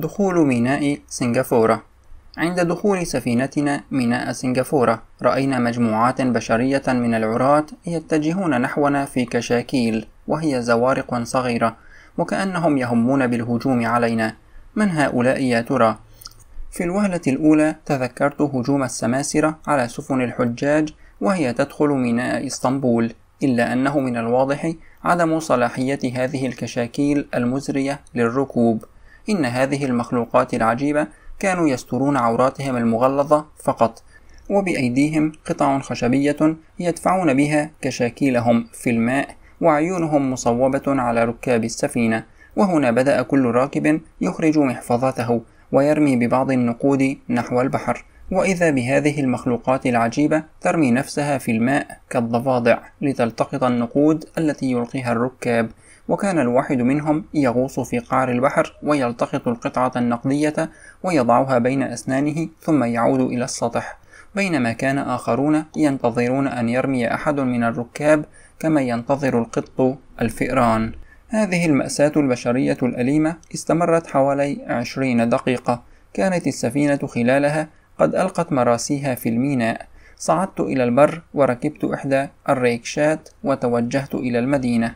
دخول ميناء سنغافورة عند دخول سفينتنا ميناء سنغافورة رأينا مجموعات بشرية من العراة يتجهون نحونا في كشاكيل وهي زوارق صغيرة وكأنهم يهمون بالهجوم علينا من هؤلاء يا ترى؟ في الوهلة الأولى تذكرت هجوم السماسرة على سفن الحجاج وهي تدخل ميناء إسطنبول إلا أنه من الواضح عدم صلاحية هذه الكشاكيل المزرية للركوب إن هذه المخلوقات العجيبة كانوا يسترون عوراتهم المغلظة فقط وبأيديهم قطع خشبية يدفعون بها كشاكيلهم في الماء وعيونهم مصوبة على ركاب السفينة وهنا بدأ كل راكب يخرج محفظته ويرمي ببعض النقود نحو البحر وإذا بهذه المخلوقات العجيبة ترمي نفسها في الماء كالضفادع لتلتقط النقود التي يلقيها الركاب وكان الواحد منهم يغوص في قعر البحر ويلتقط القطعة النقدية ويضعها بين أسنانه ثم يعود إلى السطح بينما كان آخرون ينتظرون أن يرمي أحد من الركاب كما ينتظر القط الفئران هذه المأساة البشرية الأليمة استمرت حوالي عشرين دقيقة كانت السفينة خلالها قد ألقت مراسيها في الميناء صعدت إلى البر وركبت إحدى الريكشات وتوجهت إلى المدينة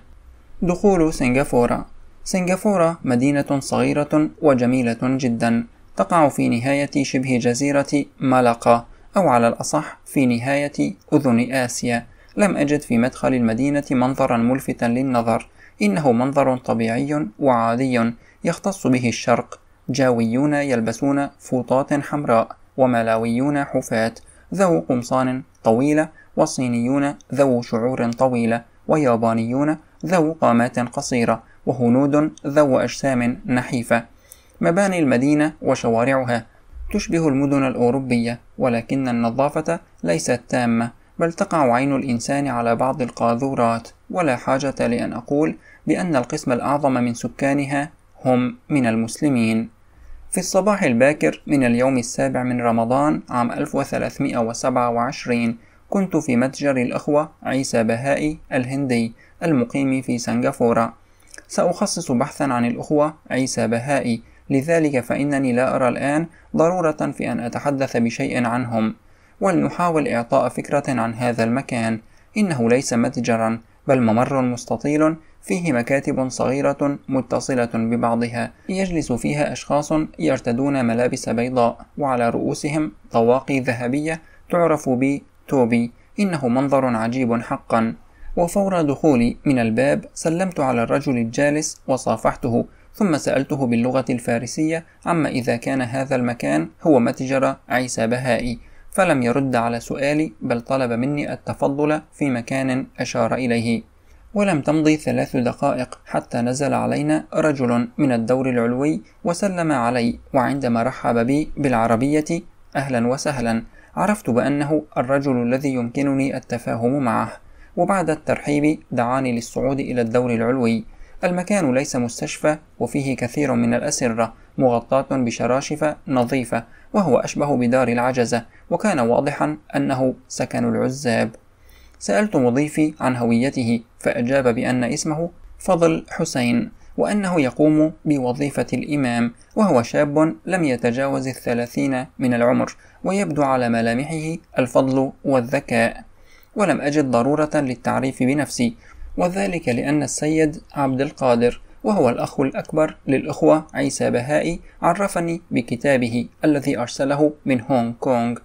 دخول سنغافورة سنغافورة مدينة صغيرة وجميلة جدا تقع في نهاية شبه جزيرة مالاقا أو على الأصح في نهاية أذن آسيا لم أجد في مدخل المدينة منظرا ملفتا للنظر إنه منظر طبيعي وعادي يختص به الشرق جاويون يلبسون فوطات حمراء وملاويون حفاة ذو قمصان طويلة وصينيون ذو شعور طويلة ويابانيون ذو قامات قصيرة وهنود ذو أجسام نحيفة مباني المدينة وشوارعها تشبه المدن الأوروبية ولكن النظافة ليست تامة بل تقع عين الإنسان على بعض القاذورات ولا حاجة لأن أقول بأن القسم الأعظم من سكانها هم من المسلمين في الصباح الباكر من اليوم السابع من رمضان عام 1327 كنت في متجر الأخوة عيسى بهائي الهندي المقيم في سنغافورة سأخصص بحثا عن الأخوة عيسى بهائي لذلك فإنني لا أرى الآن ضرورة في أن أتحدث بشيء عنهم ولنحاول إعطاء فكرة عن هذا المكان إنه ليس متجرا بل ممر مستطيل فيه مكاتب صغيرة متصلة ببعضها يجلس فيها أشخاص يرتدون ملابس بيضاء وعلى رؤوسهم طواقي ذهبية تعرف بتوبي إنه منظر عجيب حقا وفور دخولي من الباب سلمت على الرجل الجالس وصافحته ثم سألته باللغة الفارسية عما إذا كان هذا المكان هو متجر عيسى بهائي فلم يرد على سؤالي بل طلب مني التفضل في مكان أشار إليه ولم تمضي ثلاث دقائق حتى نزل علينا رجل من الدور العلوي وسلم علي وعندما رحب بي بالعربية أهلا وسهلا عرفت بأنه الرجل الذي يمكنني التفاهم معه وبعد الترحيب دعاني للصعود إلى الدور العلوي المكان ليس مستشفى وفيه كثير من الأسرة مغطاة بشراشف نظيفة وهو أشبه بدار العجزة وكان واضحا أنه سكن العزاب سألت مضيفي عن هويته فأجاب بأن اسمه فضل حسين وأنه يقوم بوظيفة الإمام وهو شاب لم يتجاوز الثلاثين من العمر ويبدو على ملامحه الفضل والذكاء ولم أجد ضرورة للتعريف بنفسي وذلك لأن السيد عبد القادر وهو الأخ الأكبر للأخوة عيسى بهائي عرفني بكتابه الذي أرسله من هونغ كونغ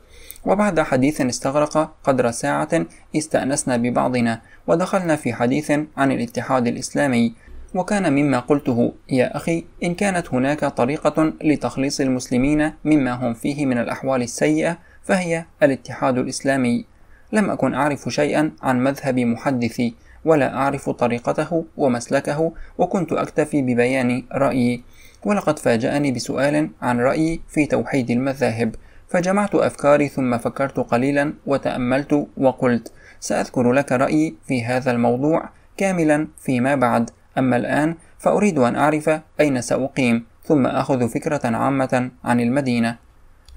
وبعد حديث استغرق قدر ساعة استأنسنا ببعضنا ودخلنا في حديث عن الاتحاد الإسلامي وكان مما قلته يا أخي إن كانت هناك طريقة لتخليص المسلمين مما هم فيه من الأحوال السيئة فهي الاتحاد الإسلامي لم أكن أعرف شيئا عن مذهب محدثي ولا أعرف طريقته ومسلكه وكنت أكتفي ببيان رأيي ولقد فاجأني بسؤال عن رأيي في توحيد المذاهب فجمعت أفكاري ثم فكرت قليلا وتأملت وقلت سأذكر لك رأيي في هذا الموضوع كاملا فيما بعد أما الآن فأريد أن أعرف أين سأقيم ثم أخذ فكرة عامة عن المدينة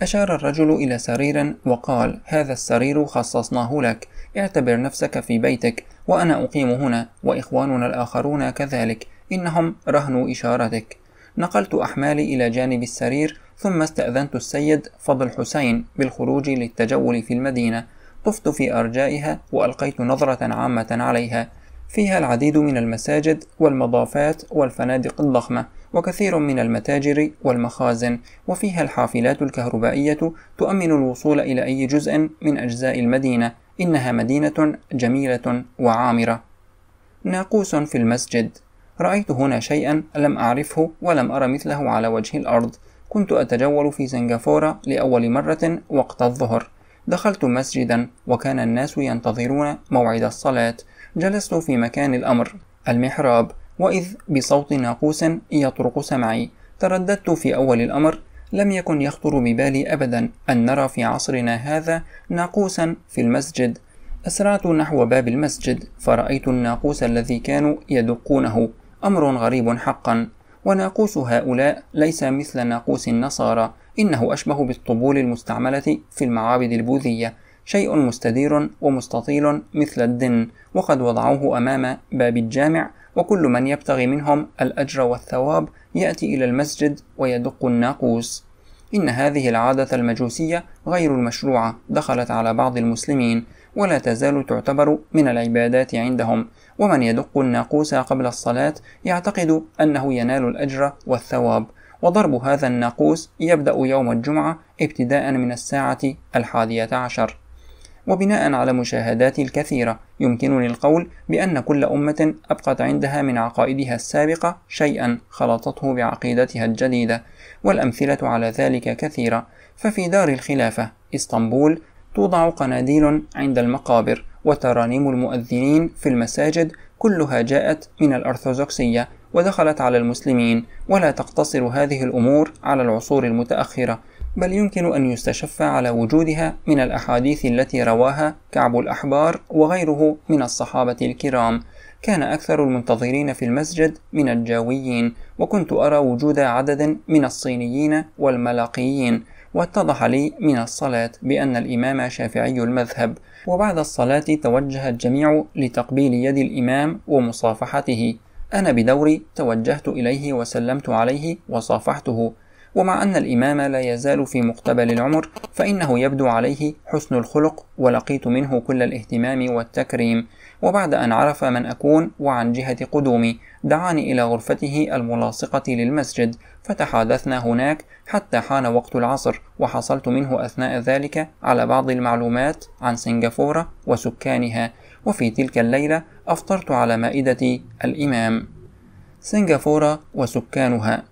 أشار الرجل إلى سرير وقال هذا السرير خصصناه لك اعتبر نفسك في بيتك وأنا أقيم هنا وإخواننا الآخرون كذلك إنهم رهن إشارتك نقلت أحمالي إلى جانب السرير ثم استأذنت السيد فضل حسين بالخروج للتجول في المدينة طفت في أرجائها وألقيت نظرة عامة عليها فيها العديد من المساجد والمضافات والفنادق الضخمة وكثير من المتاجر والمخازن وفيها الحافلات الكهربائية تؤمن الوصول إلى أي جزء من أجزاء المدينة إنها مدينة جميلة وعامرة ناقوس في المسجد رأيت هنا شيئا لم أعرفه ولم أرى مثله على وجه الأرض كنت أتجول في سنغافورة لأول مرة وقت الظهر دخلت مسجدا وكان الناس ينتظرون موعد الصلاة جلست في مكان الأمر المحراب وإذ بصوت ناقوس يطرق سمعي ترددت في أول الأمر لم يكن يخطر ببالي أبدا أن نرى في عصرنا هذا ناقوسا في المسجد أسرعت نحو باب المسجد فرأيت الناقوس الذي كانوا يدقونه أمر غريب حقا وناقوس هؤلاء ليس مثل ناقوس النصارى إنه أشبه بالطبول المستعملة في المعابد البوذية شيء مستدير ومستطيل مثل الدن وقد وضعوه أمام باب الجامع وكل من يبتغي منهم الأجر والثواب يأتي إلى المسجد ويدق الناقوس إن هذه العادة المجوسية غير المشروعة دخلت على بعض المسلمين ولا تزال تعتبر من العبادات عندهم ومن يدق الناقوس قبل الصلاة يعتقد أنه ينال الأجر والثواب وضرب هذا الناقوس يبدأ يوم الجمعة ابتداء من الساعة الحادية عشر وبناء على مشاهداتي الكثيرة يمكنني القول بأن كل أمة أبقت عندها من عقائدها السابقة شيئا خلطته بعقيدتها الجديدة والأمثلة على ذلك كثيرة ففي دار الخلافة اسطنبول توضع قناديل عند المقابر وترانيم المؤذنين في المساجد كلها جاءت من الأرثوذكسية ودخلت على المسلمين ولا تقتصر هذه الأمور على العصور المتأخرة بل يمكن أن يستشف على وجودها من الأحاديث التي رواها كعب الأحبار وغيره من الصحابة الكرام كان أكثر المنتظرين في المسجد من الجاويين وكنت أرى وجود عدد من الصينيين والملاقيين واتضح لي من الصلاة بأن الإمام شافعي المذهب وبعد الصلاة توجه الجميع لتقبيل يد الإمام ومصافحته أنا بدوري توجهت إليه وسلمت عليه وصافحته ومع أن الإمام لا يزال في مقتبل العمر فإنه يبدو عليه حسن الخلق ولقيت منه كل الاهتمام والتكريم وبعد أن عرف من أكون وعن جهة قدومي دعاني إلى غرفته الملاصقة للمسجد فتحادثنا هناك حتى حان وقت العصر وحصلت منه أثناء ذلك على بعض المعلومات عن سنغافورة وسكانها وفي تلك الليلة أفطرت على مائدة الإمام سنغافورة وسكانها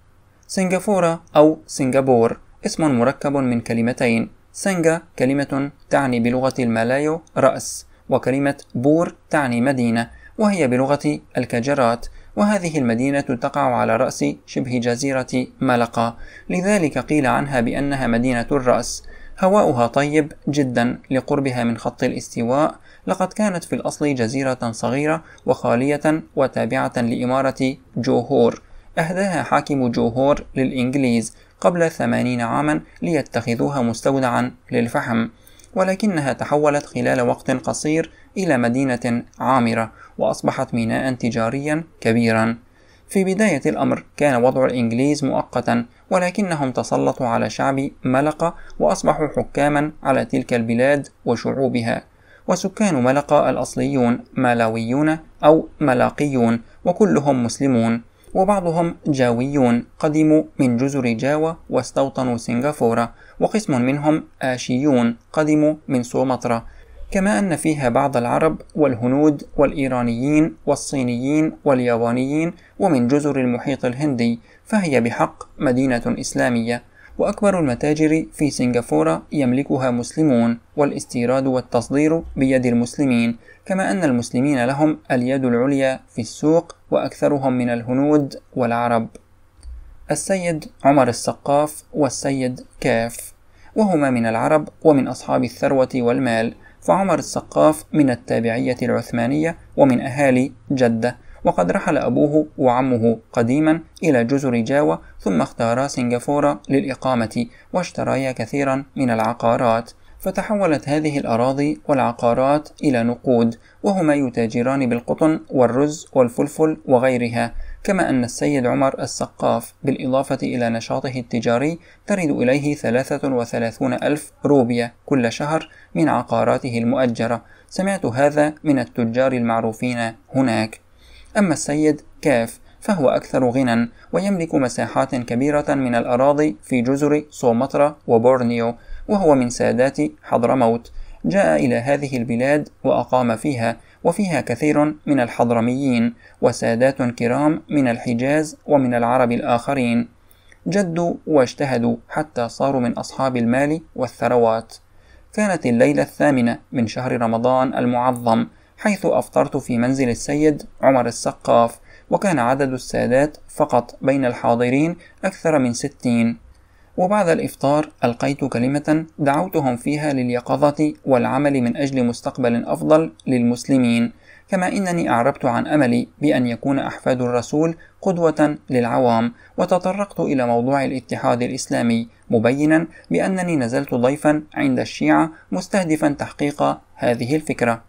سنغافورة أو سنغابور اسم مركب من كلمتين سنغا كلمة تعني بلغة المالايو رأس وكلمة بور تعني مدينة وهي بلغة الكجرات وهذه المدينة تقع على رأس شبه جزيرة ملقا لذلك قيل عنها بأنها مدينة الرأس هواؤها طيب جدا لقربها من خط الاستواء لقد كانت في الأصل جزيرة صغيرة وخالية وتابعة لإمارة جوهور أهداها حاكم جوهور للإنجليز قبل ثمانين عاما ليتخذوها مستودعا للفحم ولكنها تحولت خلال وقت قصير إلى مدينة عامرة وأصبحت ميناء تجاريا كبيرا في بداية الأمر كان وضع الإنجليز مؤقتا ولكنهم تسلطوا على شعب ملقة وأصبحوا حكاما على تلك البلاد وشعوبها وسكان ملقة الأصليون مالاويون أو ملاقيون وكلهم مسلمون وبعضهم جاويون قدموا من جزر جاوا واستوطنوا سنغافورة وقسم منهم آشيون قدموا من سومطرة كما أن فيها بعض العرب والهنود والإيرانيين والصينيين واليابانيين ومن جزر المحيط الهندي فهي بحق مدينة إسلامية وأكبر المتاجر في سنغافورة يملكها مسلمون والاستيراد والتصدير بيد المسلمين كما أن المسلمين لهم اليد العليا في السوق وأكثرهم من الهنود والعرب السيد عمر السقاف والسيد كاف وهما من العرب ومن أصحاب الثروة والمال فعمر السقاف من التابعية العثمانية ومن أهالي جدة وقد رحل أبوه وعمه قديما إلى جزر جاوة ثم اختارا سنغافورة للإقامة واشتريا كثيرا من العقارات فتحولت هذه الأراضي والعقارات إلى نقود وهما يتاجران بالقطن والرز والفلفل وغيرها كما أن السيد عمر السقاف بالإضافة إلى نشاطه التجاري ترد إليه 33 ألف روبية كل شهر من عقاراته المؤجرة سمعت هذا من التجار المعروفين هناك أما السيد كاف فهو أكثر غنى ويملك مساحات كبيرة من الأراضي في جزر سومطرة وبورنيو وهو من سادات حضرموت جاء إلى هذه البلاد وأقام فيها وفيها كثير من الحضرميين وسادات كرام من الحجاز ومن العرب الآخرين جدوا واجتهدوا حتى صاروا من أصحاب المال والثروات كانت الليلة الثامنة من شهر رمضان المعظم حيث أفطرت في منزل السيد عمر السقاف وكان عدد السادات فقط بين الحاضرين أكثر من ستين وبعد الإفطار ألقيت كلمة دعوتهم فيها لليقظة والعمل من أجل مستقبل أفضل للمسلمين كما إنني أعربت عن أملي بأن يكون أحفاد الرسول قدوة للعوام وتطرقت إلى موضوع الاتحاد الإسلامي مبينا بأنني نزلت ضيفا عند الشيعة مستهدفا تحقيق هذه الفكرة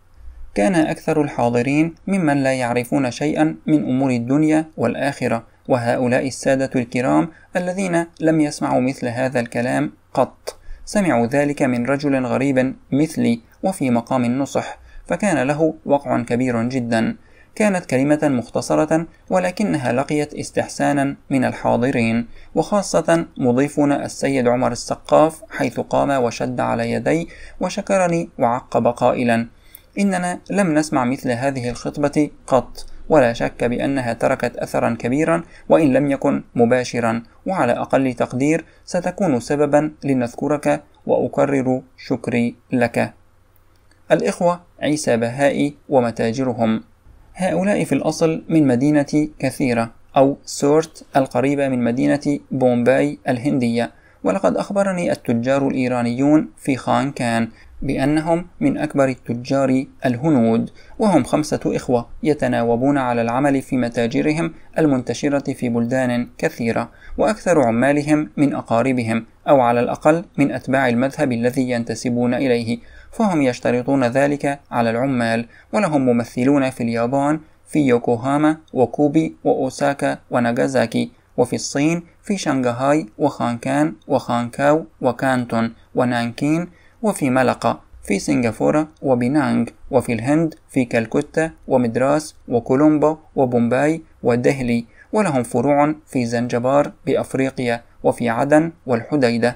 كان أكثر الحاضرين ممن لا يعرفون شيئا من أمور الدنيا والآخرة وهؤلاء السادة الكرام الذين لم يسمعوا مثل هذا الكلام قط سمعوا ذلك من رجل غريب مثلي وفي مقام النصح، فكان له وقع كبير جدا كانت كلمة مختصرة ولكنها لقيت استحسانا من الحاضرين وخاصة مضيفنا السيد عمر السقاف حيث قام وشد على يدي وشكرني وعقب قائلا إننا لم نسمع مثل هذه الخطبة قط ولا شك بأنها تركت أثرا كبيرا وإن لم يكن مباشرا وعلى أقل تقدير ستكون سببا لنذكرك وأكرر شكري لك الإخوة عيسى بهائي ومتاجرهم هؤلاء في الأصل من مدينة كثيرة أو سورت القريبة من مدينة بومباي الهندية ولقد أخبرني التجار الإيرانيون في خان كان بأنهم من أكبر التجار الهنود وهم خمسة إخوة يتناوبون على العمل في متاجرهم المنتشرة في بلدان كثيرة وأكثر عمالهم من أقاربهم أو على الأقل من أتباع المذهب الذي ينتسبون إليه فهم يشترطون ذلك على العمال ولهم ممثلون في اليابان في يوكوهاما وكوبي وأوساكا وناغازاكي وفي الصين في شنغهاي وخانكان وخانكاو وكانتون ونانكين وفي ملقا في سنغافورة وبينانغ وفي الهند في كالكوتا ومدراس وكولومبو وبومباي ودهلي ولهم فروع في زنجبار بأفريقيا وفي عدن والحديدة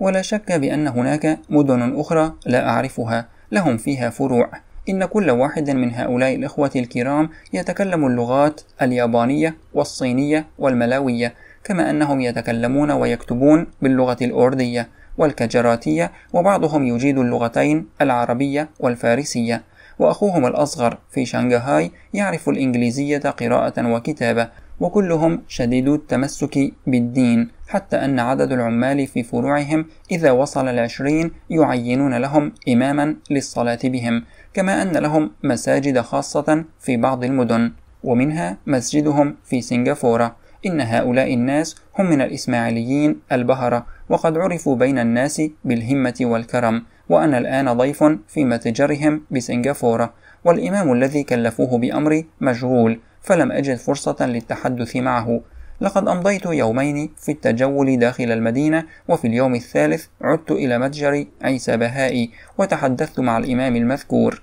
ولا شك بأن هناك مدن أخرى لا أعرفها لهم فيها فروع إن كل واحد من هؤلاء الإخوة الكرام يتكلم اللغات اليابانية والصينية والملاوية كما أنهم يتكلمون ويكتبون باللغة الأردية والكجراتية وبعضهم يجيد اللغتين العربية والفارسية وأخوهم الأصغر في شنغهاي يعرف الإنجليزية قراءة وكتابة وكلهم شديدو التمسك بالدين حتى أن عدد العمال في فروعهم إذا وصل العشرين يعينون لهم إماما للصلاة بهم كما أن لهم مساجد خاصة في بعض المدن ومنها مسجدهم في سنغافورة إن هؤلاء الناس هم من الإسماعيليين البهرة وقد عرفوا بين الناس بالهمة والكرم وأنا الآن ضيف في متجرهم بسنغافورة والإمام الذي كلفوه بأمري مشغول فلم أجد فرصة للتحدث معه لقد أمضيت يومين في التجول داخل المدينة وفي اليوم الثالث عدت إلى متجر عيسى بهائي وتحدثت مع الإمام المذكور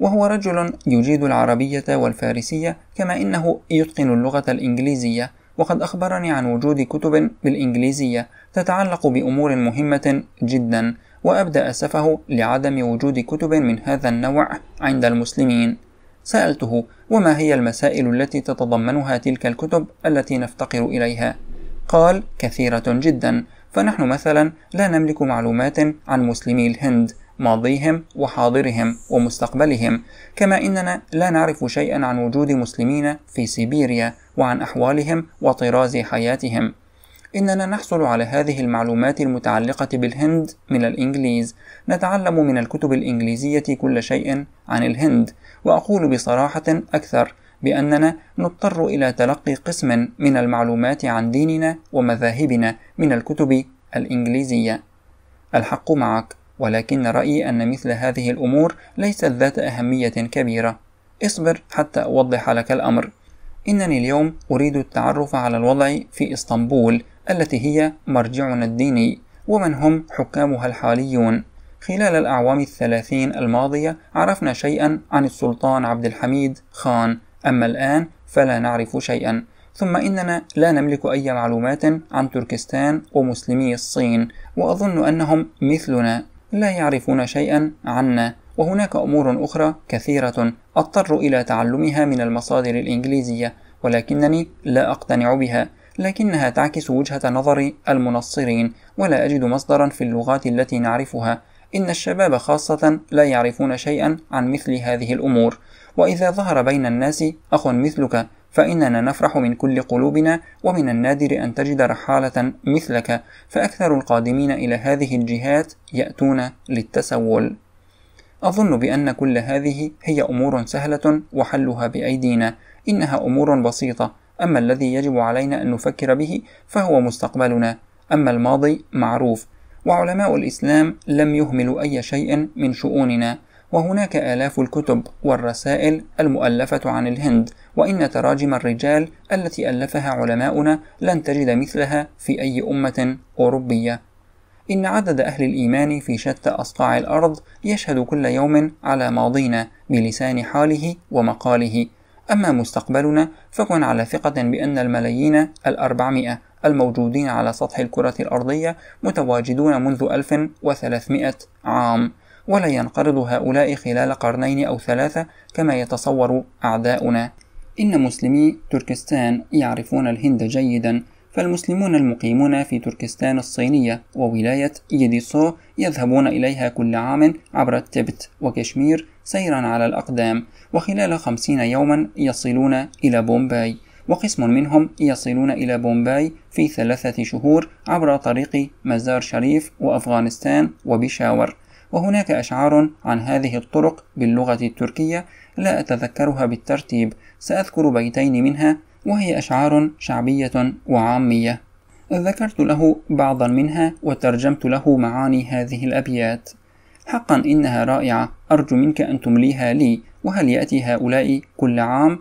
وهو رجل يجيد العربية والفارسية كما إنه يتقن اللغة الإنجليزية وقد أخبرني عن وجود كتب بالإنجليزية تتعلق بأمور مهمة جدا وأبدى أسفه لعدم وجود كتب من هذا النوع عند المسلمين سألته وما هي المسائل التي تتضمنها تلك الكتب التي نفتقر إليها قال كثيرة جدا فنحن مثلا لا نملك معلومات عن مسلمي الهند ماضيهم وحاضرهم ومستقبلهم كما اننا لا نعرف شيئا عن وجود مسلمين في سيبيريا وعن احوالهم وطراز حياتهم إننا نحصل على هذه المعلومات المتعلقة بالهند من الإنجليز، نتعلم من الكتب الإنجليزية كل شيء عن الهند، وأقول بصراحة أكثر بأننا نضطر إلى تلقي قسم من المعلومات عن ديننا ومذاهبنا من الكتب الإنجليزية. الحق معك. ولكن رأيي أن مثل هذه الأمور ليست ذات أهمية كبيرة اصبر حتى أوضح لك الأمر إنني اليوم أريد التعرف على الوضع في إسطنبول التي هي مرجعنا الديني ومن هم حكامها الحاليون خلال الأعوام الثلاثين الماضية عرفنا شيئا عن السلطان عبد الحميد خان أما الآن فلا نعرف شيئا ثم إننا لا نملك أي معلومات عن تركستان ومسلمي الصين وأظن أنهم مثلنا لا يعرفون شيئا عنا وهناك أمور أخرى كثيرة أضطر إلى تعلمها من المصادر الإنجليزية ولكنني لا أقتنع بها لكنها تعكس وجهة نظر المنصرين ولا أجد مصدرا في اللغات التي نعرفها إن الشباب خاصة لا يعرفون شيئا عن مثل هذه الأمور وإذا ظهر بين الناس أخ مثلك فإننا نفرح من كل قلوبنا ومن النادر أن تجد رحالة مثلك فأكثر القادمين إلى هذه الجهات يأتون للتسول أظن بأن كل هذه هي أمور سهلة وحلها بأيدينا إنها أمور بسيطة أما الذي يجب علينا أن نفكر به فهو مستقبلنا أما الماضي معروف وعلماء الإسلام لم يهملوا أي شيء من شؤوننا وهناك آلاف الكتب والرسائل المؤلفة عن الهند وإن تراجم الرجال التي ألفها علماؤنا لن تجد مثلها في أي أمة أوروبية إن عدد أهل الإيمان في شتى أصقاع الأرض يشهد كل يوم على ماضينا بلسان حاله ومقاله أما مستقبلنا فكن على ثقة بأن الملايين الأربعمائة الموجودين على سطح الكرة الأرضية متواجدون منذ 1300 عام ولا ينقرض هؤلاء خلال قرنين أو ثلاثة كما يتصور أعداؤنا إن مسلمي تركستان يعرفون الهند جيدا فالمسلمون المقيمون في تركستان الصينية وولاية يديسو يذهبون إليها كل عام عبر التبت وكشمير سيرا على الأقدام وخلال خمسين يوما يصلون إلى بومباي وقسم منهم يصلون إلى بومباي في ثلاثة شهور عبر طريق مزار شريف وأفغانستان وبشاور وهناك أشعار عن هذه الطرق باللغة التركية لا أتذكرها بالترتيب سأذكر بيتين منها وهي أشعار شعبية وعامية ذكرت له بعضا منها وترجمت له معاني هذه الأبيات حقا إنها رائعة أرجو منك أن تمليها لي وهل يأتي هؤلاء كل عام؟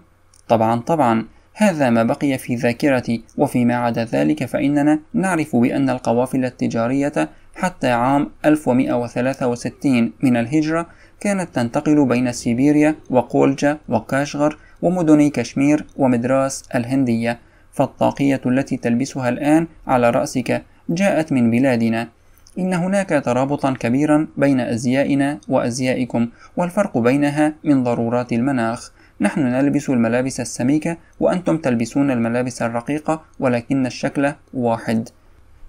طبعا طبعا هذا ما بقي في ذاكرتي وفيما عدا ذلك فإننا نعرف بأن القوافل التجارية حتى عام 1163 من الهجرة كانت تنتقل بين سيبيريا وقولجا وكاشغر ومدن كشمير ومدراس الهندية فالطاقية التي تلبسها الآن على رأسك جاءت من بلادنا إن هناك ترابطا كبيرا بين أزيائنا وأزيائكم والفرق بينها من ضرورات المناخ نحن نلبس الملابس السميكة وأنتم تلبسون الملابس الرقيقة ولكن الشكل واحد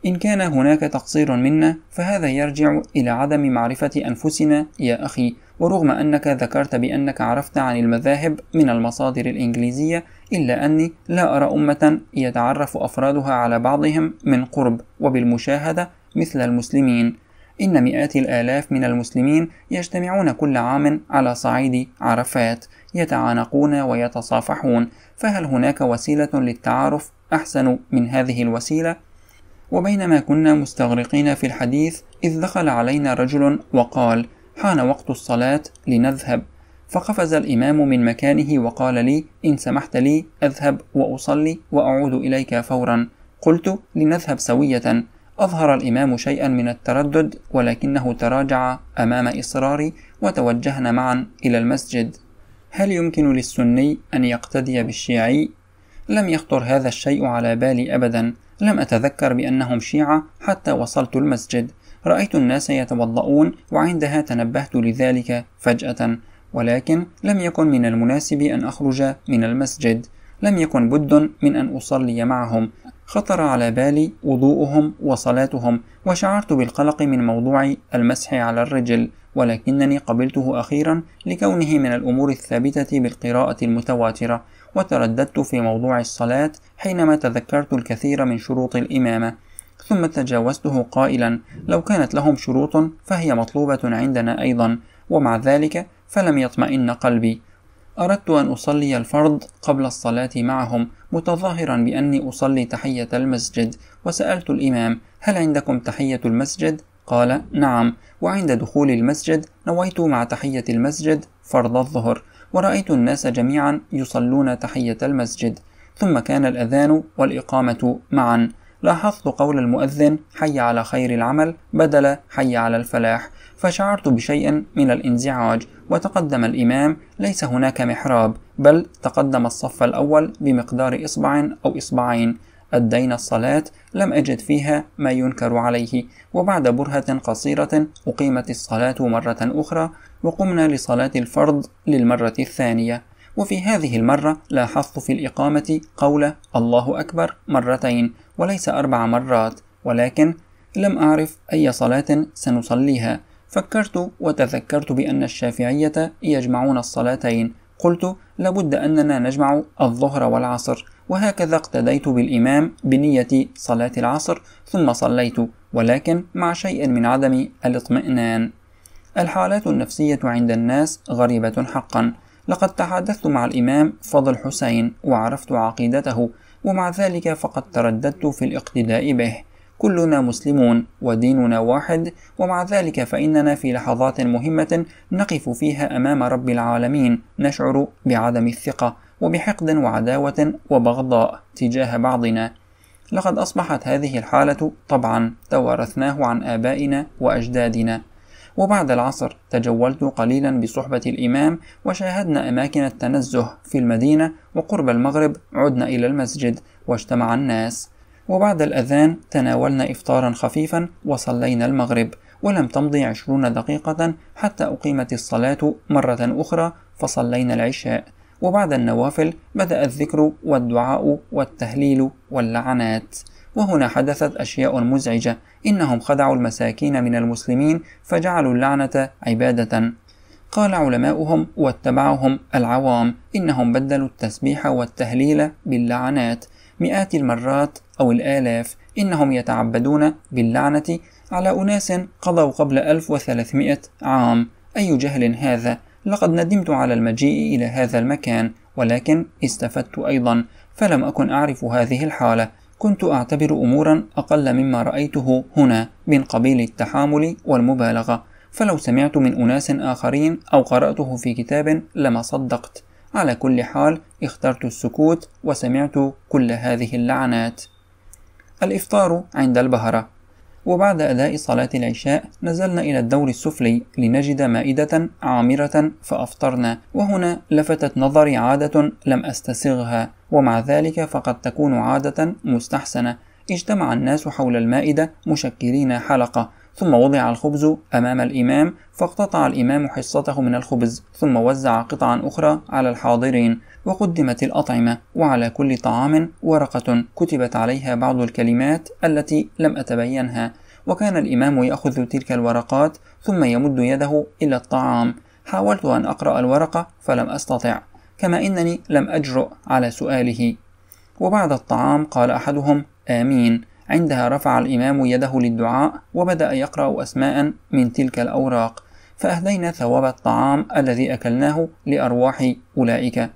إن كان هناك تقصير منا فهذا يرجع إلى عدم معرفة أنفسنا يا أخي ورغم أنك ذكرت بأنك عرفت عن المذاهب من المصادر الإنجليزية إلا أني لا أرى أمة يتعرف أفرادها على بعضهم من قرب وبالمشاهدة مثل المسلمين إن مئات الآلاف من المسلمين يجتمعون كل عام على صعيد عرفات يتعانقون ويتصافحون فهل هناك وسيلة للتعارف أحسن من هذه الوسيلة؟ وبينما كنا مستغرقين في الحديث إذ دخل علينا رجل وقال حان وقت الصلاة لنذهب فقفز الإمام من مكانه وقال لي إن سمحت لي أذهب وأصلي وأعود إليك فورا قلت لنذهب سوية أظهر الإمام شيئا من التردد ولكنه تراجع أمام إصراري وتوجهنا معا إلى المسجد هل يمكن للسني أن يقتدي بالشيعي؟ لم يخطر هذا الشيء على بالي أبدا لم أتذكر بأنهم شيعة حتى وصلت المسجد رأيت الناس يتوضؤون وعندها تنبهت لذلك فجأة ولكن لم يكن من المناسب أن أخرج من المسجد لم يكن بد من أن أصلي معهم خطر على بالي وضوءهم وصلاتهم وشعرت بالقلق من موضوع المسح على الرجل ولكنني قبلته أخيرا لكونه من الأمور الثابتة بالقراءة المتواترة وترددت في موضوع الصلاة حينما تذكرت الكثير من شروط الإمامة ثم تجاوزته قائلا لو كانت لهم شروط فهي مطلوبة عندنا أيضا ومع ذلك فلم يطمئن قلبي أردت أن أصلي الفرض قبل الصلاة معهم متظاهرا بأني أصلي تحية المسجد وسألت الإمام هل عندكم تحية المسجد؟ قال نعم وعند دخول المسجد نويت مع تحية المسجد فرض الظهر ورأيت الناس جميعا يصلون تحية المسجد ثم كان الأذان والإقامة معا لاحظت قول المؤذن حي على خير العمل بدل حي على الفلاح فشعرت بشيء من الانزعاج وتقدم الإمام ليس هناك محراب بل تقدم الصف الأول بمقدار إصبع أو إصبعين أدينا الصلاة لم أجد فيها ما ينكر عليه وبعد برهة قصيرة أقيمت الصلاة مرة أخرى وقمنا لصلاة الفرض للمرة الثانية وفي هذه المرة لاحظت في الإقامة قول الله أكبر مرتين وليس أربع مرات ولكن لم أعرف أي صلاة سنصليها فكرت وتذكرت بأن الشافعية يجمعون الصلاتين قلت لابد أننا نجمع الظهر والعصر وهكذا اقتديت بالإمام بنية صلاة العصر ثم صليت ولكن مع شيء من عدم الاطمئنان الحالات النفسية عند الناس غريبة حقا لقد تحدثت مع الإمام فضل حسين وعرفت عقيدته ومع ذلك فقد ترددت في الاقتداء به كلنا مسلمون وديننا واحد ومع ذلك فإننا في لحظات مهمة نقف فيها أمام رب العالمين نشعر بعدم الثقة وبحقد وعداوة وبغضاء تجاه بعضنا لقد أصبحت هذه الحالة طبعا توارثناه عن آبائنا وأجدادنا وبعد العصر تجولت قليلا بصحبة الإمام وشاهدنا أماكن التنزه في المدينة وقرب المغرب عدنا إلى المسجد واجتمع الناس وبعد الأذان تناولنا إفطارا خفيفا وصلينا المغرب ولم تمضي عشرون دقيقة حتى أقيمت الصلاة مرة أخرى فصلينا العشاء وبعد النوافل بدأ الذكر والدعاء والتهليل واللعنات وهنا حدثت أشياء مزعجة إنهم خدعوا المساكين من المسلمين فجعلوا اللعنة عبادة قال علماؤهم واتبعهم العوام إنهم بدلوا التسبيح والتهليل باللعنات مئات المرات أو الآلاف إنهم يتعبدون باللعنة على أناس قضوا قبل 1300 عام أي جهل هذا لقد ندمت على المجيء إلى هذا المكان ولكن استفدت أيضا فلم أكن أعرف هذه الحالة كنت أعتبر أمورا أقل مما رأيته هنا من قبيل التحامل والمبالغة فلو سمعت من أناس آخرين أو قرأته في كتاب لما صدقت على كل حال اخترت السكوت وسمعت كل هذه اللعنات الإفطار عند البهرة وبعد أداء صلاة العشاء نزلنا إلى الدور السفلي لنجد مائدة عامرة فأفطرنا وهنا لفتت نظري عادة لم أستسغها ومع ذلك فقد تكون عادة مستحسنة اجتمع الناس حول المائدة مشكرين حلقة ثم وضع الخبز أمام الإمام فاقتطع الإمام حصته من الخبز ثم وزع قطعا أخرى على الحاضرين وقدمت الأطعمة وعلى كل طعام ورقة كتبت عليها بعض الكلمات التي لم أتبينها وكان الإمام يأخذ تلك الورقات ثم يمد يده إلى الطعام حاولت أن أقرأ الورقة فلم أستطع كما إنني لم أجرؤ على سؤاله وبعد الطعام قال أحدهم آمين عندها رفع الإمام يده للدعاء وبدأ يقرأ أسماء من تلك الأوراق فأهدينا ثواب الطعام الذي أكلناه لأرواح أولئك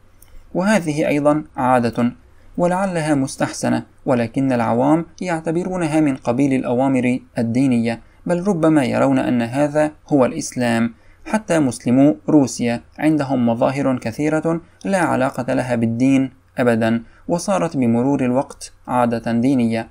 وهذه أيضا عادة ولعلها مستحسنة ولكن العوام يعتبرونها من قبيل الأوامر الدينية بل ربما يرون أن هذا هو الإسلام حتى مسلمو روسيا عندهم مظاهر كثيرة لا علاقة لها بالدين أبدا وصارت بمرور الوقت عادة دينية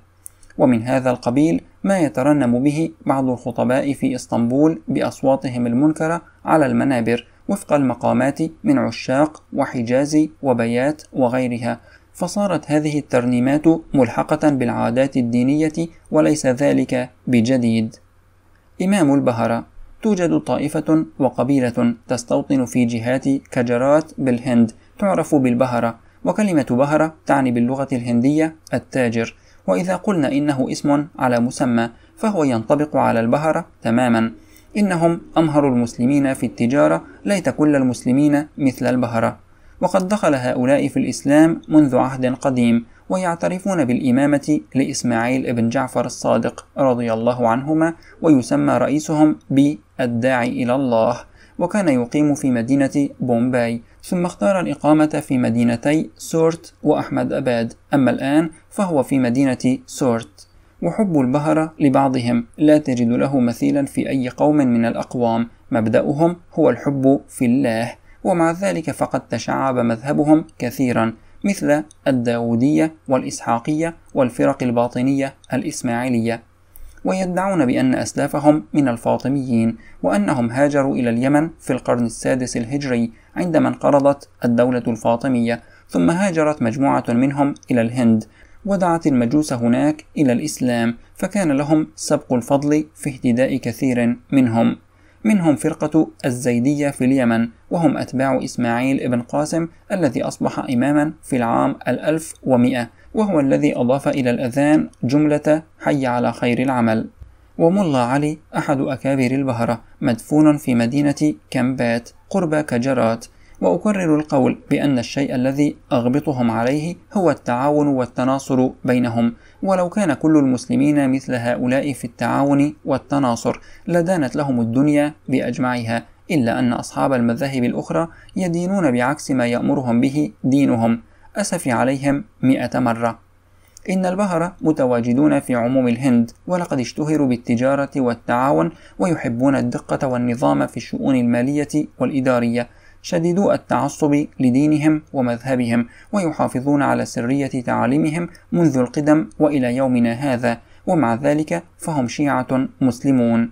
ومن هذا القبيل ما يترنم به بعض الخطباء في اسطنبول باصواتهم المنكره على المنابر وفق المقامات من عشاق وحجازي وبيات وغيرها فصارت هذه الترنيمات ملحقه بالعادات الدينيه وليس ذلك بجديد امام البهره توجد طائفه وقبيله تستوطن في جهات كجرات بالهند تعرف بالبهره وكلمه بهره تعني باللغه الهنديه التاجر وإذا قلنا إنه اسم على مسمى فهو ينطبق على البهرة تماما إنهم أمهر المسلمين في التجارة ليت كل المسلمين مثل البهرة وقد دخل هؤلاء في الإسلام منذ عهد قديم ويعترفون بالإمامة لإسماعيل بن جعفر الصادق رضي الله عنهما ويسمى رئيسهم بالداعي إلى الله وكان يقيم في مدينة بومباي ثم اختار الإقامة في مدينتي سورت وأحمد أباد أما الآن فهو في مدينة سورت وحب البهرة لبعضهم لا تجد له مثيلا في أي قوم من الأقوام مبدأهم هو الحب في الله ومع ذلك فقد تشعب مذهبهم كثيرا مثل الداودية والإسحاقية والفرق الباطنية الإسماعيلية ويدعون بأن أسلافهم من الفاطميين وأنهم هاجروا إلى اليمن في القرن السادس الهجري عندما انقرضت الدولة الفاطمية ثم هاجرت مجموعة منهم إلى الهند ودعت المجوس هناك إلى الإسلام فكان لهم سبق الفضل في اهتداء كثير منهم منهم فرقة الزيدية في اليمن وهم أتباع إسماعيل بن قاسم الذي أصبح إماما في العام 1100 وهو الذي أضاف إلى الأذان جملة حي على خير العمل وملا علي أحد أكابر البهرة مدفون في مدينة كمبات قرب كجرات وأكرر القول بأن الشيء الذي أغبطهم عليه هو التعاون والتناصر بينهم ولو كان كل المسلمين مثل هؤلاء في التعاون والتناصر لدانت لهم الدنيا بأجمعها إلا أن أصحاب المذاهب الأخرى يدينون بعكس ما يأمرهم به دينهم أسفي عليهم مئة مرة إن البهرة متواجدون في عموم الهند ولقد اشتهروا بالتجارة والتعاون ويحبون الدقة والنظام في الشؤون المالية والإدارية شديدو التعصب لدينهم ومذهبهم ويحافظون على سرية تعاليمهم منذ القدم وإلى يومنا هذا ومع ذلك فهم شيعة مسلمون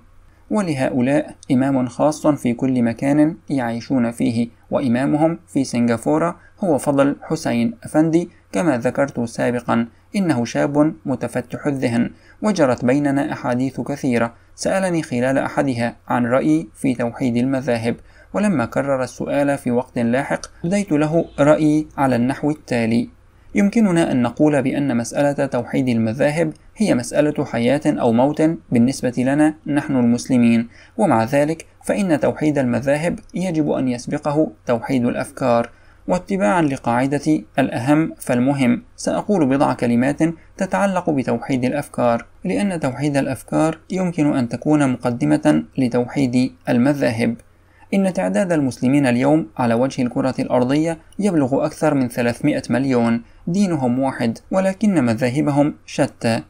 ولهؤلاء إمام خاص في كل مكان يعيشون فيه وإمامهم في سنغافورة هو فضل حسين أفندي كما ذكرت سابقا إنه شاب متفتح الذهن وجرت بيننا أحاديث كثيرة سألني خلال أحدها عن رأيي في توحيد المذاهب ولما كرر السؤال في وقت لاحق بديت له رأيي على النحو التالي يمكننا أن نقول بأن مسألة توحيد المذاهب هي مسألة حياة أو موت بالنسبة لنا نحن المسلمين، ومع ذلك فإن توحيد المذاهب يجب أن يسبقه توحيد الأفكار، واتباعا لقاعدة الأهم فالمهم سأقول بضع كلمات تتعلق بتوحيد الأفكار لأن توحيد الأفكار يمكن أن تكون مقدمة لتوحيد المذاهب إن تعداد المسلمين اليوم على وجه الكرة الأرضية يبلغ أكثر من 300 مليون دينهم واحد ولكن مذاهبهم شتى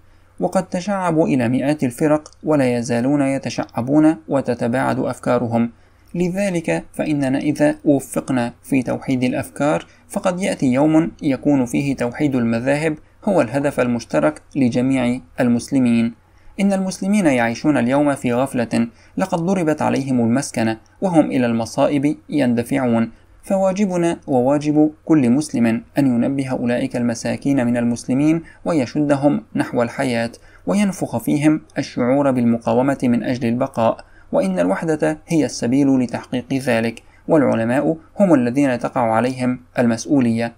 وقد تشعبوا إلى مئات الفرق ولا يزالون يتشعبون وتتباعد أفكارهم لذلك فإننا إذا وفقنا في توحيد الأفكار فقد يأتي يوم يكون فيه توحيد المذاهب هو الهدف المشترك لجميع المسلمين إن المسلمين يعيشون اليوم في غفلة لقد ضربت عليهم المسكنة وهم إلى المصائب يندفعون فواجبنا وواجب كل مسلم أن ينبه أولئك المساكين من المسلمين ويشدهم نحو الحياة وينفخ فيهم الشعور بالمقاومة من أجل البقاء وإن الوحدة هي السبيل لتحقيق ذلك والعلماء هم الذين تقع عليهم المسؤولية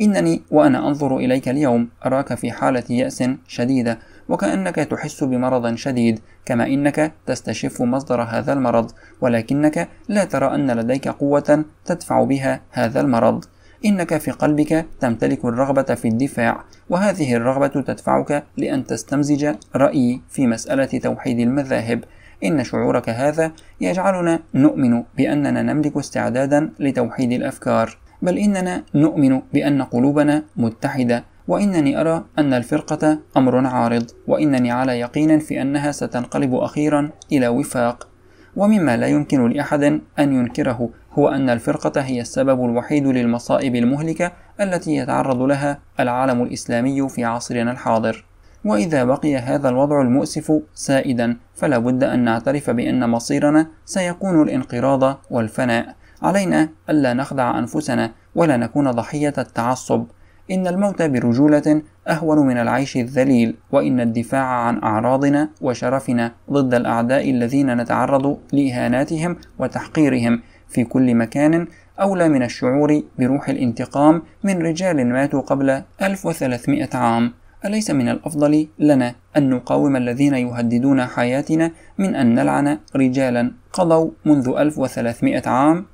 إنني وأنا أنظر إليك اليوم أراك في حالة يأس شديدة وكأنك تحس بمرض شديد كما إنك تستشف مصدر هذا المرض ولكنك لا ترى أن لديك قوة تدفع بها هذا المرض إنك في قلبك تمتلك الرغبة في الدفاع وهذه الرغبة تدفعك لأن تستمزج رأيي في مسألة توحيد المذاهب إن شعورك هذا يجعلنا نؤمن بأننا نملك استعدادا لتوحيد الأفكار بل إننا نؤمن بأن قلوبنا متحدة وإنني أرى أن الفرقة أمر عارض وإنني على يقين في أنها ستنقلب أخيرا إلى وفاق ومما لا يمكن لأحد أن ينكره هو أن الفرقة هي السبب الوحيد للمصائب المهلكة التي يتعرض لها العالم الإسلامي في عصرنا الحاضر وإذا بقي هذا الوضع المؤسف سائدا فلا بد أن نعترف بأن مصيرنا سيكون الانقراض والفناء علينا ألا نخدع أنفسنا ولا نكون ضحية التعصب إن الموت برجولة أهون من العيش الذليل وإن الدفاع عن أعراضنا وشرفنا ضد الأعداء الذين نتعرض لإهاناتهم وتحقيرهم في كل مكان أولى من الشعور بروح الانتقام من رجال ماتوا قبل 1300 عام أليس من الأفضل لنا أن نقاوم الذين يهددون حياتنا من أن نلعن رجالا قضوا منذ 1300 عام؟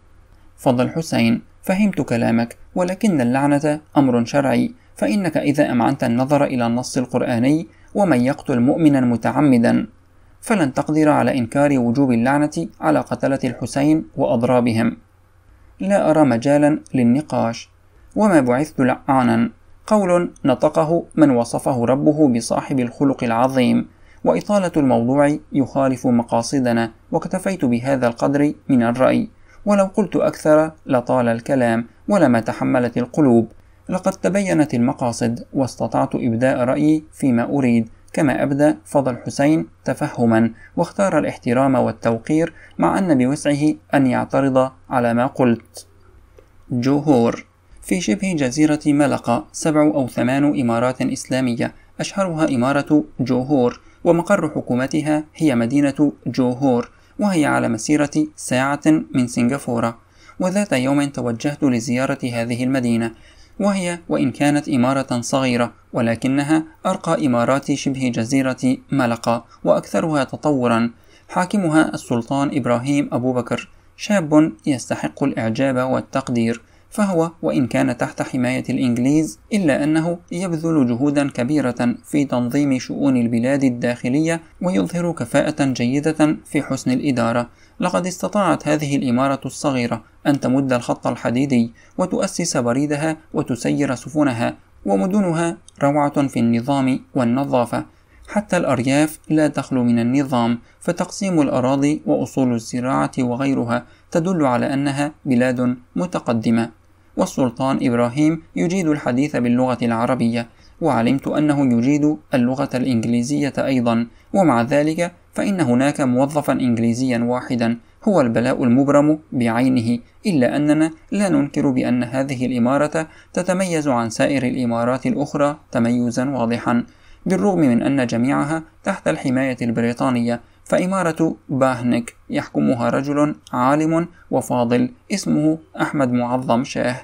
فضل حسين فهمت كلامك ولكن اللعنة أمر شرعي فإنك إذا أمعنت النظر إلى النص القرآني ومن يقتل مؤمنا متعمدا فلن تقدر على إنكار وجوب اللعنة على قتلة الحسين وأضرابهم لا أرى مجالا للنقاش وما بعثت لعانا قول نطقه من وصفه ربه بصاحب الخلق العظيم وإطالة الموضوع يخالف مقاصدنا واكتفيت بهذا القدر من الرأي ولو قلت أكثر لطال الكلام ولما تحملت القلوب لقد تبينت المقاصد واستطعت إبداء رأيي فيما أريد كما أبدى فضل حسين تفهما واختار الاحترام والتوقير مع أن بوسعه أن يعترض على ما قلت جهور في شبه جزيرة ملقا سبع أو ثمان إمارات إسلامية أشهرها إمارة جوهور ومقر حكومتها هي مدينة جوهور وهي على مسيرة ساعة من سنغافورة وذات يوم توجهت لزيارة هذه المدينة وهي وإن كانت إمارة صغيرة ولكنها أرقى إمارات شبه جزيرة ملقا وأكثرها تطورا حاكمها السلطان إبراهيم أبو بكر شاب يستحق الإعجاب والتقدير فهو وإن كان تحت حماية الإنجليز إلا أنه يبذل جهودا كبيرة في تنظيم شؤون البلاد الداخلية ويظهر كفاءة جيدة في حسن الإدارة لقد استطاعت هذه الإمارة الصغيرة أن تمد الخط الحديدي وتؤسس بريدها وتسير سفنها ومدنها روعة في النظام والنظافة حتى الأرياف لا تخلو من النظام فتقسيم الأراضي وأصول الزراعة وغيرها تدل على أنها بلاد متقدمة والسلطان إبراهيم يجيد الحديث باللغة العربية وعلمت أنه يجيد اللغة الإنجليزية أيضا ومع ذلك فإن هناك موظفا إنجليزيا واحدا هو البلاء المبرم بعينه إلا أننا لا ننكر بأن هذه الإمارة تتميز عن سائر الإمارات الأخرى تميزا واضحا بالرغم من أن جميعها تحت الحماية البريطانية فإمارة باهنك يحكمها رجل عالم وفاضل اسمه أحمد معظم شاه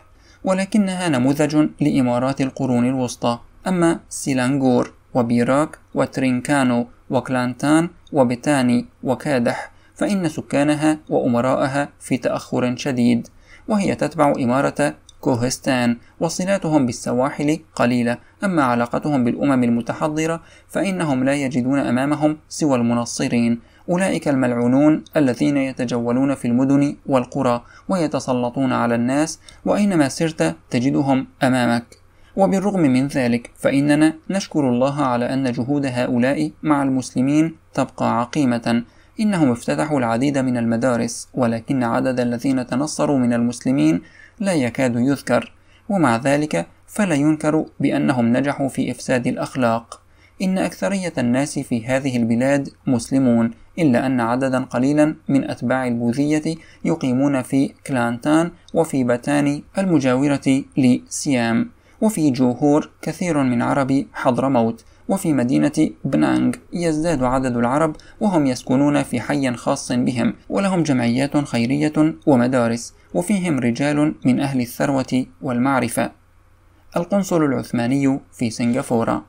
ولكنها نموذج لإمارات القرون الوسطى أما سيلانغور وبيراك وترينكانو وكلانتان وبتاني وكادح فإن سكانها وأمراءها في تأخر شديد وهي تتبع إمارة كوهستان وصلاتهم بالسواحل قليلة أما علاقتهم بالأمم المتحضرة فإنهم لا يجدون أمامهم سوى المنصرين أولئك الملعونون الذين يتجولون في المدن والقرى ويتسلطون على الناس وأينما سرت تجدهم أمامك وبالرغم من ذلك فإننا نشكر الله على أن جهود هؤلاء مع المسلمين تبقى عقيمة إنهم افتتحوا العديد من المدارس ولكن عدد الذين تنصروا من المسلمين لا يكاد يذكر ومع ذلك فلا ينكر بأنهم نجحوا في إفساد الأخلاق إن أكثرية الناس في هذه البلاد مسلمون إلا أن عددا قليلا من أتباع البوذية يقيمون في كلانتان وفي بتاني المجاورة لسيام وفي جوهور كثير من عرب حضرموت وفي مدينة بنانغ يزداد عدد العرب وهم يسكنون في حي خاص بهم ولهم جمعيات خيرية ومدارس وفيهم رجال من أهل الثروة والمعرفة القنصل العثماني في سنغافورة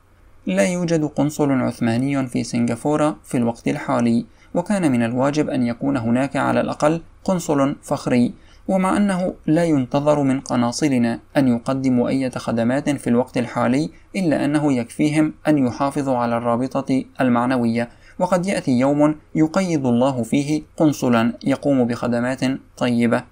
لا يوجد قنصل عثماني في سنغافورة في الوقت الحالي وكان من الواجب أن يكون هناك على الأقل قنصل فخري ومع أنه لا ينتظر من قناصلنا أن يقدموا أي خدمات في الوقت الحالي إلا أنه يكفيهم أن يحافظوا على الرابطة المعنوية وقد يأتي يوم يقيد الله فيه قنصلا يقوم بخدمات طيبة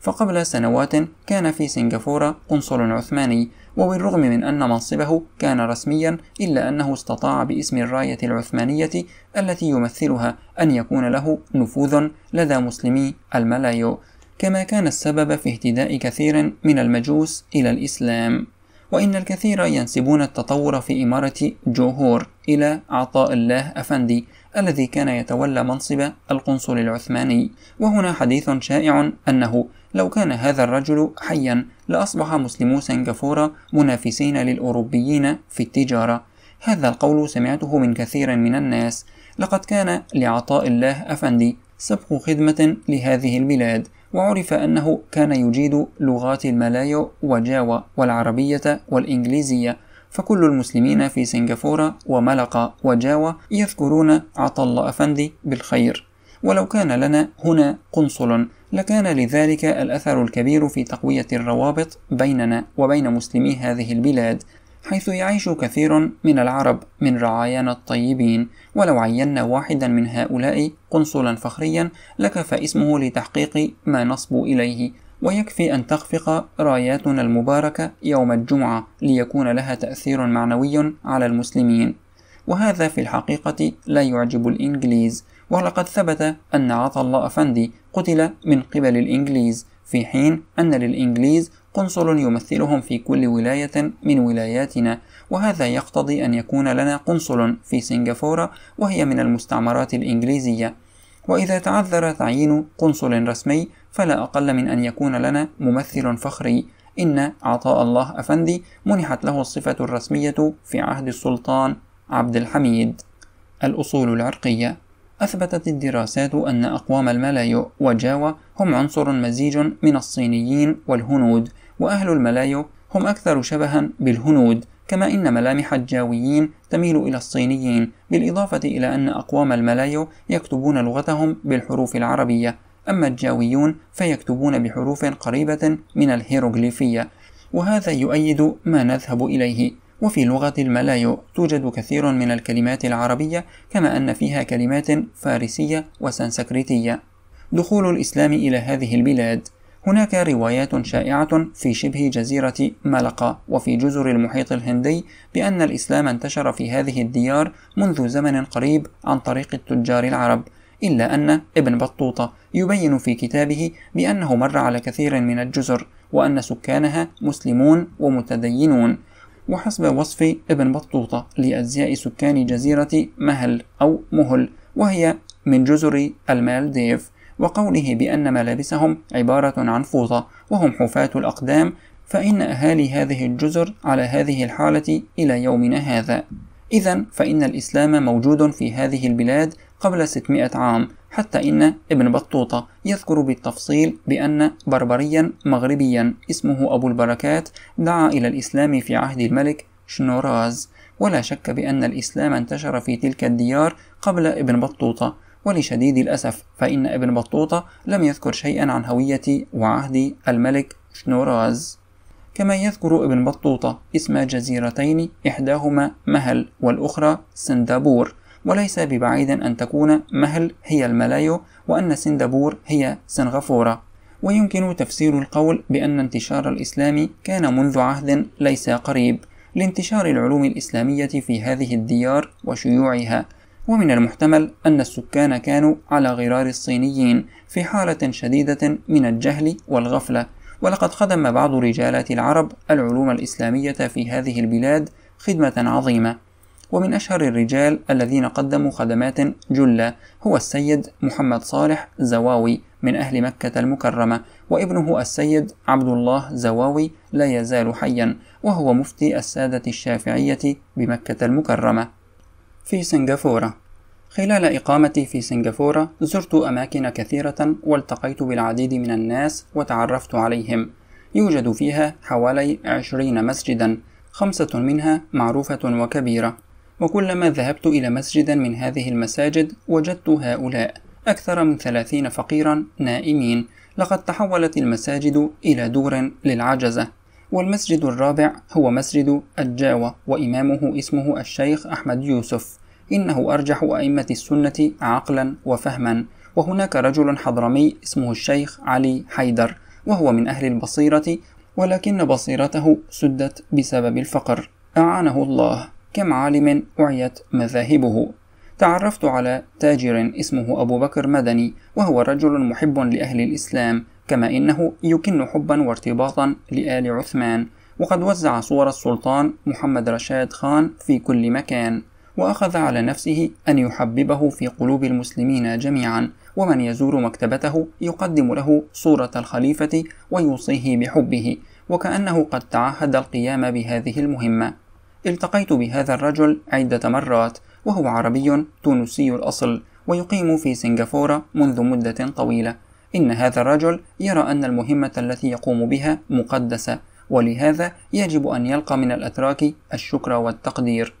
فقبل سنوات كان في سنغافورة قنصل عثماني وبالرغم من أن منصبه كان رسميا إلا أنه استطاع باسم الراية العثمانية التي يمثلها أن يكون له نفوذ لدى مسلمي الملايو كما كان السبب في اهتداء كثير من المجوس إلى الإسلام وإن الكثير ينسبون التطور في إمارة جوهور إلى عطاء الله أفندي الذي كان يتولى منصب القنصل العثماني وهنا حديث شائع أنه لو كان هذا الرجل حيا لأصبح مسلمو سنغافورة منافسين للأوروبيين في التجارة هذا القول سمعته من كثير من الناس لقد كان لعطاء الله أفندي سبق خدمة لهذه البلاد وعرف أنه كان يجيد لغات الملايو وجاوا والعربية والإنجليزية فكل المسلمين في سنغافورة وملقا وجاوا يذكرون عطا الله أفندي بالخير ولو كان لنا هنا قنصل لكان لذلك الأثر الكبير في تقوية الروابط بيننا وبين مسلمي هذه البلاد حيث يعيش كثير من العرب من رعايانا الطيبين ولو عينا واحدا من هؤلاء قنصلا فخريا لكفى اسمه لتحقيق ما نصب إليه ويكفي أن تخفق راياتنا المباركة يوم الجمعة ليكون لها تأثير معنوي على المسلمين وهذا في الحقيقة لا يعجب الإنجليز ولقد ثبت أن عطا الله أفندي قتل من قبل الإنجليز في حين أن للإنجليز قنصل يمثلهم في كل ولاية من ولاياتنا وهذا يقتضي أن يكون لنا قنصل في سنغافورة وهي من المستعمرات الإنجليزية وإذا تعذر تعيين قنصل رسمي فلا أقل من أن يكون لنا ممثل فخري إن عطاء الله أفندي منحت له الصفة الرسمية في عهد السلطان عبد الحميد الأصول العرقية أثبتت الدراسات أن أقوام الملايو وجاوا هم عنصر مزيج من الصينيين والهنود وأهل الملايو هم أكثر شبها بالهنود كما إن ملامح الجاويين تميل إلى الصينيين بالإضافة إلى أن أقوام الملايو يكتبون لغتهم بالحروف العربية أما الجاويون فيكتبون بحروف قريبة من الهيروغليفية وهذا يؤيد ما نذهب إليه وفي لغة الملايو توجد كثير من الكلمات العربية كما أن فيها كلمات فارسية وسنسكريتية دخول الإسلام إلى هذه البلاد هناك روايات شائعة في شبه جزيرة ملقا وفي جزر المحيط الهندي بأن الإسلام انتشر في هذه الديار منذ زمن قريب عن طريق التجار العرب إلا أن ابن بطوطة يبين في كتابه بأنه مر على كثير من الجزر وأن سكانها مسلمون ومتدينون وحسب وصف ابن بطوطة لأجزاء سكان جزيرة مهل أو مهل وهي من جزر المالديف وقوله بأن ملابسهم عبارة عن فوطة وهم حفاة الأقدام فإن أهالي هذه الجزر على هذه الحالة إلى يومنا هذا إذا فإن الإسلام موجود في هذه البلاد قبل 600 عام حتى إن ابن بطوطة يذكر بالتفصيل بأن بربريا مغربيا اسمه أبو البركات دعا إلى الإسلام في عهد الملك شنوراز ولا شك بأن الإسلام انتشر في تلك الديار قبل ابن بطوطة ولشديد الأسف فإن ابن بطوطة لم يذكر شيئا عن هوية وعهد الملك شنوراز كما يذكر ابن بطوطة اسم جزيرتين إحداهما مهل والأخرى سندابور وليس ببعيد أن تكون مهل هي الملايو وأن سندبور هي سنغافورة ويمكن تفسير القول بأن انتشار الإسلام كان منذ عهد ليس قريب لانتشار العلوم الإسلامية في هذه الديار وشيوعها ومن المحتمل أن السكان كانوا على غرار الصينيين في حالة شديدة من الجهل والغفلة ولقد خدم بعض رجالات العرب العلوم الإسلامية في هذه البلاد خدمة عظيمة ومن أشهر الرجال الذين قدموا خدمات جلة هو السيد محمد صالح زواوي من أهل مكة المكرمة وابنه السيد عبد الله زواوي لا يزال حيا وهو مفتي السادة الشافعية بمكة المكرمة في سنغافورة خلال إقامتي في سنغافورة زرت أماكن كثيرة والتقيت بالعديد من الناس وتعرفت عليهم يوجد فيها حوالي عشرين مسجدا خمسة منها معروفة وكبيرة وكلما ذهبت إلى مسجد من هذه المساجد وجدت هؤلاء أكثر من ثلاثين فقيرا نائمين لقد تحولت المساجد إلى دور للعجزة والمسجد الرابع هو مسجد الجاوة وإمامه اسمه الشيخ أحمد يوسف إنه أرجح أئمة السنة عقلا وفهما وهناك رجل حضرمي اسمه الشيخ علي حيدر وهو من أهل البصيرة ولكن بصيرته سدت بسبب الفقر أعانه الله كم عالم أعيت مذاهبه تعرفت على تاجر اسمه أبو بكر مدني وهو رجل محب لأهل الإسلام كما إنه يكن حبا وارتباطا لآل عثمان وقد وزع صور السلطان محمد رشاد خان في كل مكان وأخذ على نفسه أن يحببه في قلوب المسلمين جميعا ومن يزور مكتبته يقدم له صورة الخليفة ويوصيه بحبه وكأنه قد تعهد القيام بهذه المهمة التقيت بهذا الرجل عدة مرات وهو عربي تونسي الأصل ويقيم في سنغافورة منذ مدة طويلة إن هذا الرجل يرى أن المهمة التي يقوم بها مقدسة ولهذا يجب أن يلقى من الأتراك الشكر والتقدير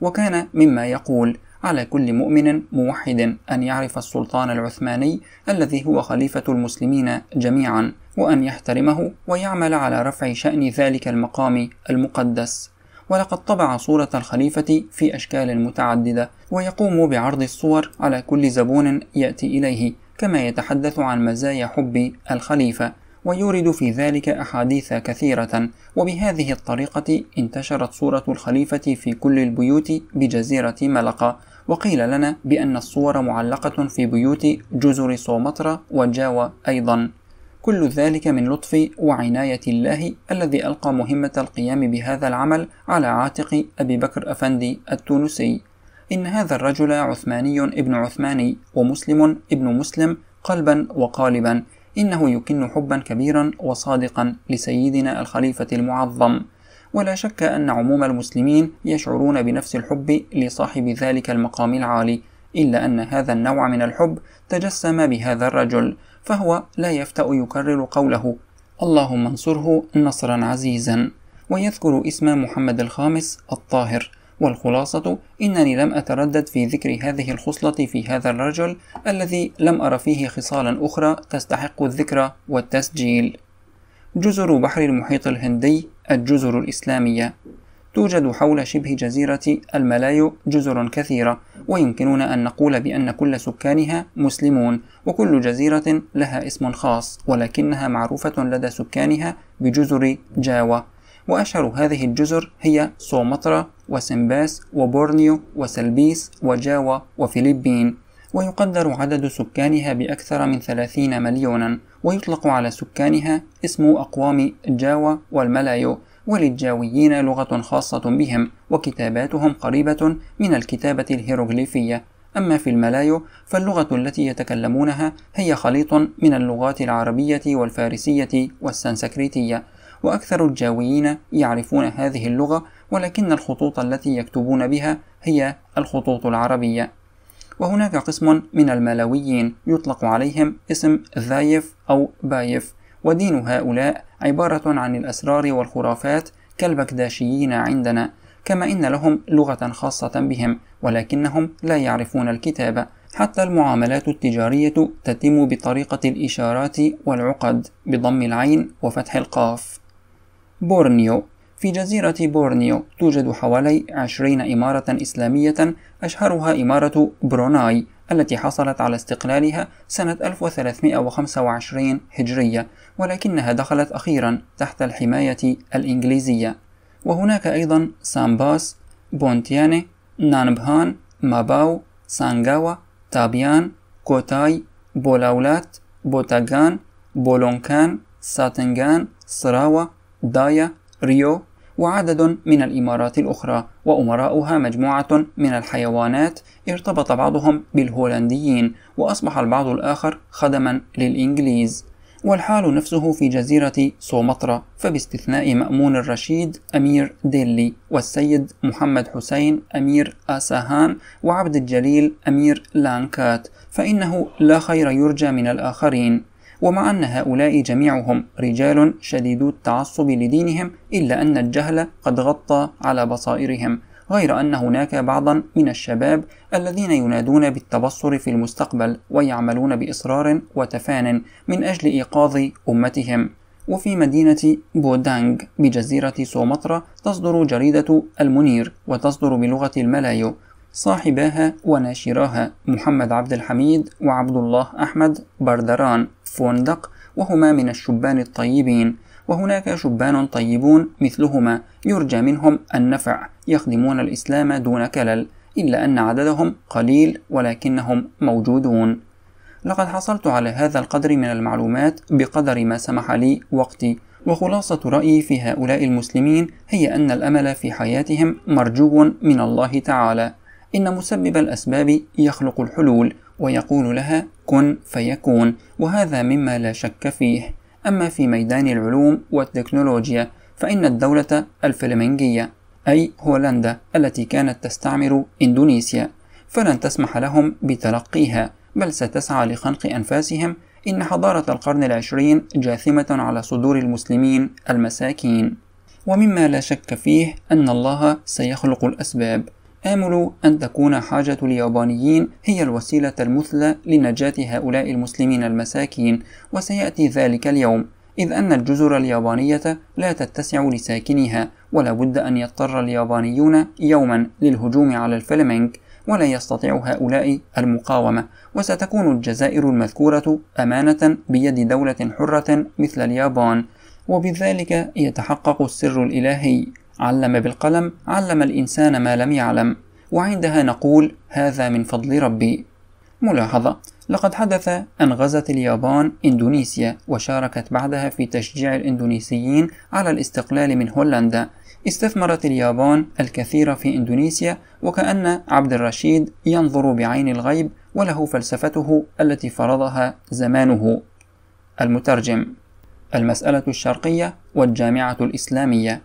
وكان مما يقول على كل مؤمن موحد أن يعرف السلطان العثماني الذي هو خليفة المسلمين جميعا وأن يحترمه ويعمل على رفع شأن ذلك المقام المقدس ولقد طبع صورة الخليفة في أشكال متعددة ويقوم بعرض الصور على كل زبون يأتي إليه كما يتحدث عن مزايا حب الخليفة ويورد في ذلك أحاديث كثيرة وبهذه الطريقة انتشرت صورة الخليفة في كل البيوت بجزيرة ملقا وقيل لنا بأن الصور معلقة في بيوت جزر سومطرة وجاوة أيضا كل ذلك من لطف وعناية الله الذي ألقى مهمة القيام بهذا العمل على عاتق أبي بكر أفندي التونسي إن هذا الرجل عثماني ابن عثماني ومسلم ابن مسلم قلبا وقالبا إنه يكن حبا كبيرا وصادقا لسيدنا الخليفة المعظم ولا شك أن عموم المسلمين يشعرون بنفس الحب لصاحب ذلك المقام العالي إلا أن هذا النوع من الحب تجسم بهذا الرجل فهو لا يفتأ يكرر قوله اللهم انصره نصرا عزيزا ويذكر اسم محمد الخامس الطاهر والخلاصة إنني لم أتردد في ذكر هذه الخصلة في هذا الرجل الذي لم أر فيه خصالا أخرى تستحق الذكر والتسجيل جزر بحر المحيط الهندي الجزر الإسلامية توجد حول شبه جزيرة الملايو جزر كثيرة ويمكننا أن نقول بأن كل سكانها مسلمون وكل جزيرة لها اسم خاص ولكنها معروفة لدى سكانها بجزر جاوا وأشهر هذه الجزر هي سومطرة وسمباس وبورنيو وسلبيس وجاوا وفلبين ويقدر عدد سكانها بأكثر من 30 مليونا ويطلق على سكانها اسم أقوام جاوا والملايو وللجاويين لغة خاصة بهم وكتاباتهم قريبة من الكتابة الهيروغليفية أما في الملايو فاللغة التي يتكلمونها هي خليط من اللغات العربية والفارسية والسنسكريتية وأكثر الجاويين يعرفون هذه اللغة ولكن الخطوط التي يكتبون بها هي الخطوط العربية وهناك قسم من الملاويين يطلق عليهم اسم ذايف أو بايف ودين هؤلاء عبارة عن الأسرار والخرافات كالبكداشيين عندنا كما إن لهم لغة خاصة بهم ولكنهم لا يعرفون الكتابة حتى المعاملات التجارية تتم بطريقة الإشارات والعقد بضم العين وفتح القاف بورنيو في جزيرة بورنيو توجد حوالي 20 إمارة إسلامية أشهرها إمارة بروناي التي حصلت على استقلالها سنة 1325 هجرية ولكنها دخلت أخيرا تحت الحماية الإنجليزية وهناك أيضا سامباس بونتياني نانبهان ماباو سانغاوا تابيان كوتاي بولاولات بوتاغان بولونكان ساتنغان سراوا دايا ريو وعدد من الإمارات الأخرى وأمراؤها مجموعة من الحيوانات ارتبط بعضهم بالهولنديين وأصبح البعض الآخر خدما للإنجليز والحال نفسه في جزيرة سومطرة فباستثناء مأمون الرشيد أمير ديلي والسيد محمد حسين أمير آساهان وعبد الجليل أمير لانكات فإنه لا خير يرجى من الآخرين ومع أن هؤلاء جميعهم رجال شديدو التعصب لدينهم إلا أن الجهل قد غطى على بصائرهم غير أن هناك بعضا من الشباب الذين ينادون بالتبصر في المستقبل ويعملون بإصرار وتفان من أجل إيقاظ أمتهم وفي مدينة بودانغ بجزيرة سومطرة تصدر جريدة المنير وتصدر بلغة الملايو صاحباها وناشراها محمد عبد الحميد وعبد الله أحمد بردران فوندق وهما من الشبان الطيبين وهناك شبان طيبون مثلهما يرجى منهم النفع يخدمون الإسلام دون كلل إلا أن عددهم قليل ولكنهم موجودون لقد حصلت على هذا القدر من المعلومات بقدر ما سمح لي وقتي وخلاصة رأيي في هؤلاء المسلمين هي أن الأمل في حياتهم مرجو من الله تعالى إن مسبب الأسباب يخلق الحلول ويقول لها كن فيكون وهذا مما لا شك فيه أما في ميدان العلوم والتكنولوجيا فإن الدولة الفلمنجية أي هولندا التي كانت تستعمر إندونيسيا فلن تسمح لهم بتلقيها بل ستسعى لخنق أنفاسهم إن حضارة القرن العشرين جاثمة على صدور المسلمين المساكين ومما لا شك فيه أن الله سيخلق الأسباب آمل أن تكون حاجة اليابانيين هي الوسيلة المثلى لنجاة هؤلاء المسلمين المساكين وسيأتي ذلك اليوم إذ أن الجزر اليابانية لا تتسع لساكنها ولا بد أن يضطر اليابانيون يوما للهجوم على الفلمنك ولا يستطيع هؤلاء المقاومة وستكون الجزائر المذكورة أمانة بيد دولة حرة مثل اليابان وبذلك يتحقق السر الإلهي علم بالقلم علم الإنسان ما لم يعلم وعندها نقول هذا من فضل ربي ملاحظة لقد حدث أن غزت اليابان إندونيسيا وشاركت بعدها في تشجيع الإندونيسيين على الاستقلال من هولندا استثمرت اليابان الكثير في إندونيسيا وكأن عبد الرشيد ينظر بعين الغيب وله فلسفته التي فرضها زمانه المترجم المسألة الشرقية والجامعة الإسلامية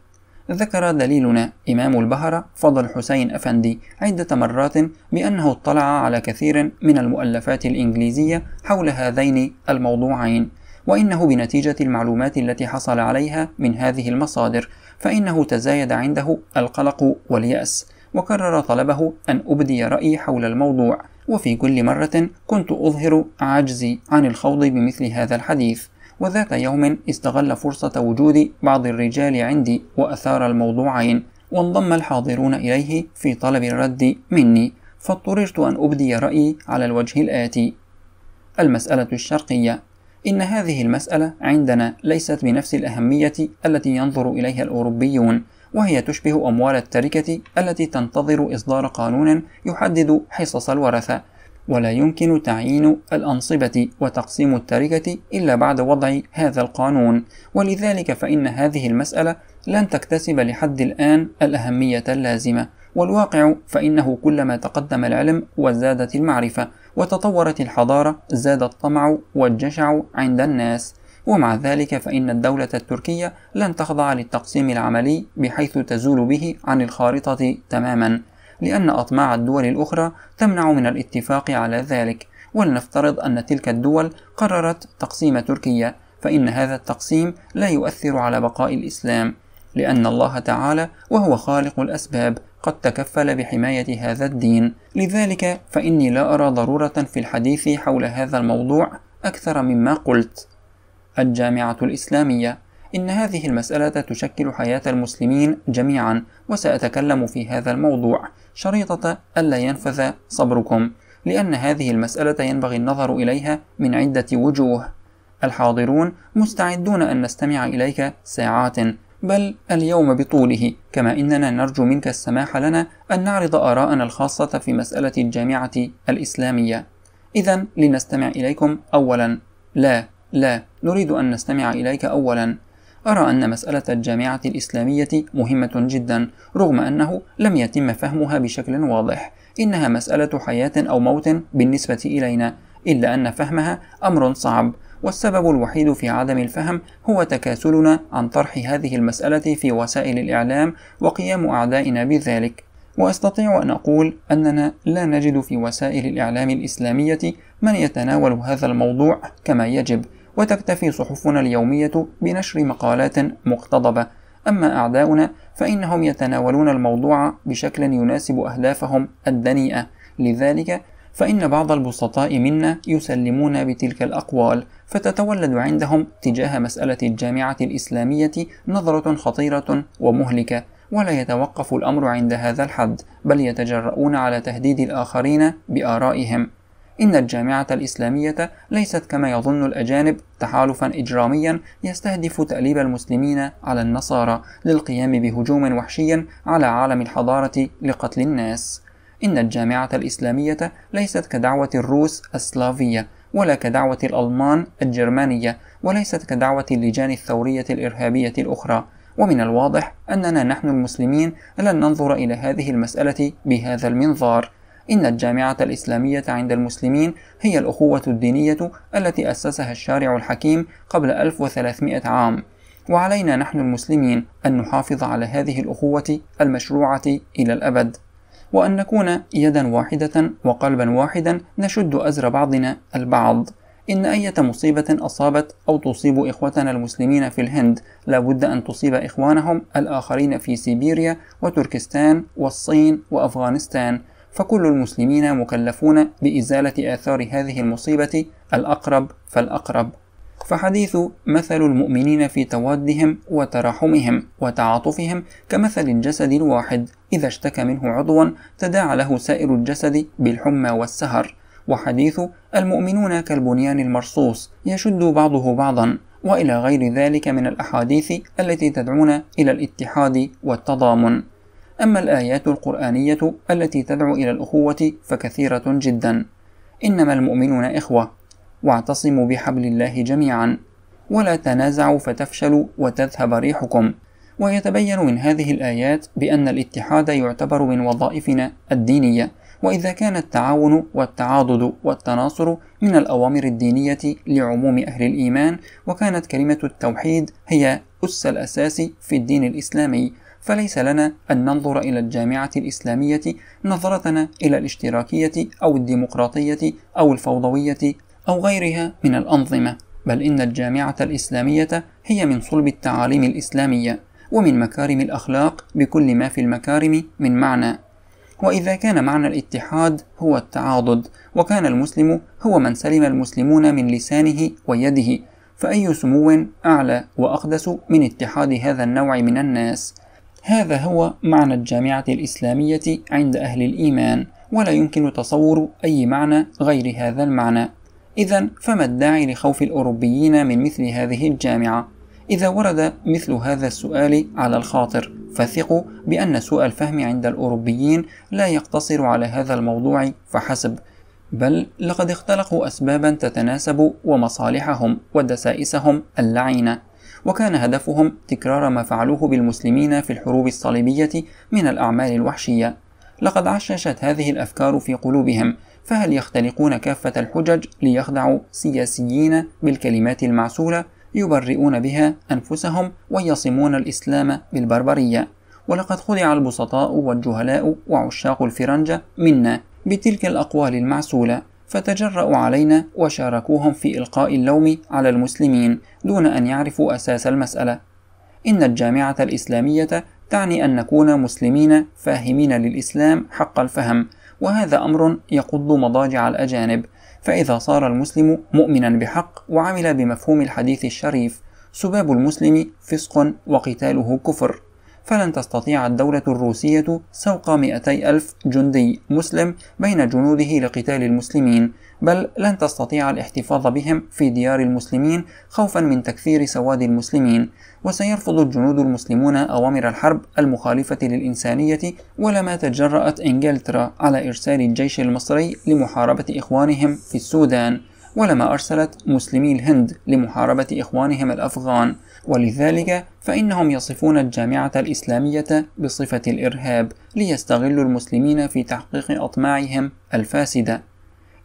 ذكر دليلنا إمام البهرة فضل حسين أفندي عدة مرات بأنه اطلع على كثير من المؤلفات الإنجليزية حول هذين الموضوعين وإنه بنتيجة المعلومات التي حصل عليها من هذه المصادر فإنه تزايد عنده القلق واليأس وكرر طلبه أن أبدي رأيي حول الموضوع وفي كل مرة كنت أظهر عجزي عن الخوض بمثل هذا الحديث وذات يوم استغل فرصة وجود بعض الرجال عندي وأثار الموضوعين وانضم الحاضرون إليه في طلب الرد مني فاضطررت أن أبدي رأيي على الوجه الآتي المسألة الشرقية إن هذه المسألة عندنا ليست بنفس الأهمية التي ينظر إليها الأوروبيون وهي تشبه أموال التركة التي تنتظر إصدار قانون يحدد حصص الورثة ولا يمكن تعيين الأنصبة وتقسيم التركة إلا بعد وضع هذا القانون ولذلك فإن هذه المسألة لن تكتسب لحد الآن الأهمية اللازمة والواقع فإنه كلما تقدم العلم وزادت المعرفة وتطورت الحضارة زاد الطمع والجشع عند الناس ومع ذلك فإن الدولة التركية لن تخضع للتقسيم العملي بحيث تزول به عن الخارطة تماما لأن أطماع الدول الأخرى تمنع من الاتفاق على ذلك ولنفترض أن تلك الدول قررت تقسيم تركيا فإن هذا التقسيم لا يؤثر على بقاء الإسلام لأن الله تعالى وهو خالق الأسباب قد تكفل بحماية هذا الدين لذلك فإني لا أرى ضرورة في الحديث حول هذا الموضوع أكثر مما قلت الجامعة الإسلامية إن هذه المسألة تشكل حياة المسلمين جميعا وسأتكلم في هذا الموضوع شريطة ألا ينفذ صبركم لأن هذه المسألة ينبغي النظر إليها من عدة وجوه الحاضرون مستعدون أن نستمع إليك ساعات بل اليوم بطوله كما إننا نرجو منك السماح لنا أن نعرض آراءنا الخاصة في مسألة الجامعة الإسلامية إذا لنستمع إليكم أولا لا لا نريد أن نستمع إليك أولا أرى أن مسألة الجامعة الإسلامية مهمة جدا رغم أنه لم يتم فهمها بشكل واضح إنها مسألة حياة أو موت بالنسبة إلينا إلا أن فهمها أمر صعب والسبب الوحيد في عدم الفهم هو تكاسلنا عن طرح هذه المسألة في وسائل الإعلام وقيام أعدائنا بذلك وأستطيع أن أقول أننا لا نجد في وسائل الإعلام الإسلامية من يتناول هذا الموضوع كما يجب وتكتفي صحفنا اليومية بنشر مقالات مقتضبة أما أعداؤنا فإنهم يتناولون الموضوع بشكل يناسب أهدافهم الدنيئة لذلك فإن بعض البسطاء منا يسلمون بتلك الأقوال فتتولد عندهم تجاه مسألة الجامعة الإسلامية نظرة خطيرة ومهلكة ولا يتوقف الأمر عند هذا الحد بل يتجرؤون على تهديد الآخرين بآرائهم إن الجامعة الإسلامية ليست كما يظن الأجانب تحالفا إجراميا يستهدف تأليب المسلمين على النصارى للقيام بهجوم وحشي على عالم الحضارة لقتل الناس. إن الجامعة الإسلامية ليست كدعوة الروس السلافية ولا كدعوة الألمان الجرمانية وليست كدعوة اللجان الثورية الإرهابية الأخرى ومن الواضح أننا نحن المسلمين لن ننظر إلى هذه المسألة بهذا المنظار إن الجامعة الإسلامية عند المسلمين هي الأخوة الدينية التي أسسها الشارع الحكيم قبل 1300 عام وعلينا نحن المسلمين أن نحافظ على هذه الأخوة المشروعة إلى الأبد وأن نكون يدا واحدة وقلبا واحدا نشد أزر بعضنا البعض إن أية مصيبة أصابت أو تصيب إخوتنا المسلمين في الهند لابد أن تصيب إخوانهم الآخرين في سيبيريا وتركستان والصين وأفغانستان فكل المسلمين مكلفون بإزالة آثار هذه المصيبة الأقرب فالأقرب فحديث مثل المؤمنين في توادهم وتراحمهم وتعاطفهم كمثل الجسد الواحد إذا اشتكى منه عضوا تداعى له سائر الجسد بالحمى والسهر وحديث المؤمنون كالبنيان المرصوص يشد بعضه بعضا والى غير ذلك من الاحاديث التي تدعونا الى الاتحاد والتضامن أما الآيات القرآنية التي تدعو إلى الأخوة فكثيرة جدا إنما المؤمنون إخوة واعتصموا بحبل الله جميعا ولا تنازعوا فتفشلوا وتذهب ريحكم ويتبين من هذه الآيات بأن الاتحاد يعتبر من وظائفنا الدينية وإذا كان التعاون والتعاضد والتناصر من الأوامر الدينية لعموم أهل الإيمان وكانت كلمة التوحيد هي أس الأساس في الدين الإسلامي فليس لنا أن ننظر إلى الجامعة الإسلامية نظرتنا إلى الاشتراكية أو الديمقراطية أو الفوضوية أو غيرها من الأنظمة بل إن الجامعة الإسلامية هي من صلب التعاليم الإسلامية ومن مكارم الأخلاق بكل ما في المكارم من معنى وإذا كان معنى الاتحاد هو التعاضد وكان المسلم هو من سلم المسلمون من لسانه ويده فأي سمو أعلى وأقدس من اتحاد هذا النوع من الناس هذا هو معنى الجامعة الإسلامية عند أهل الإيمان ولا يمكن تصور أي معنى غير هذا المعنى إذا فما الداعي لخوف الأوروبيين من مثل هذه الجامعة؟ إذا ورد مثل هذا السؤال على الخاطر فثقوا بأن سوء الفهم عند الأوروبيين لا يقتصر على هذا الموضوع فحسب بل لقد اختلقوا أسبابا تتناسب ومصالحهم ودسائسهم اللعينة وكان هدفهم تكرار ما فعلوه بالمسلمين في الحروب الصليبية من الأعمال الوحشية لقد عششت هذه الأفكار في قلوبهم فهل يختلقون كافة الحجج ليخدعوا سياسيين بالكلمات المعسولة يبرئون بها أنفسهم ويصمون الإسلام بالبربرية ولقد خدع البسطاء والجهلاء وعشاق الفرنجة منا بتلك الأقوال المعسولة فتجرأوا علينا وشاركوهم في إلقاء اللوم على المسلمين دون أن يعرفوا أساس المسألة. إن الجامعة الإسلامية تعني أن نكون مسلمين فاهمين للإسلام حق الفهم، وهذا أمر يقض مضاجع الأجانب، فإذا صار المسلم مؤمنا بحق وعمل بمفهوم الحديث الشريف، سباب المسلم فسق وقتاله كفر. فلن تستطيع الدولة الروسية سوق 200 ألف جندي مسلم بين جنوده لقتال المسلمين بل لن تستطيع الاحتفاظ بهم في ديار المسلمين خوفا من تكثير سواد المسلمين وسيرفض الجنود المسلمون أوامر الحرب المخالفة للإنسانية ولما تجرأت إنجلترا على إرسال الجيش المصري لمحاربة إخوانهم في السودان ولما أرسلت مسلمي الهند لمحاربة إخوانهم الأفغان ولذلك فإنهم يصفون الجامعة الإسلامية بصفة الإرهاب ليستغلوا المسلمين في تحقيق أطماعهم الفاسدة.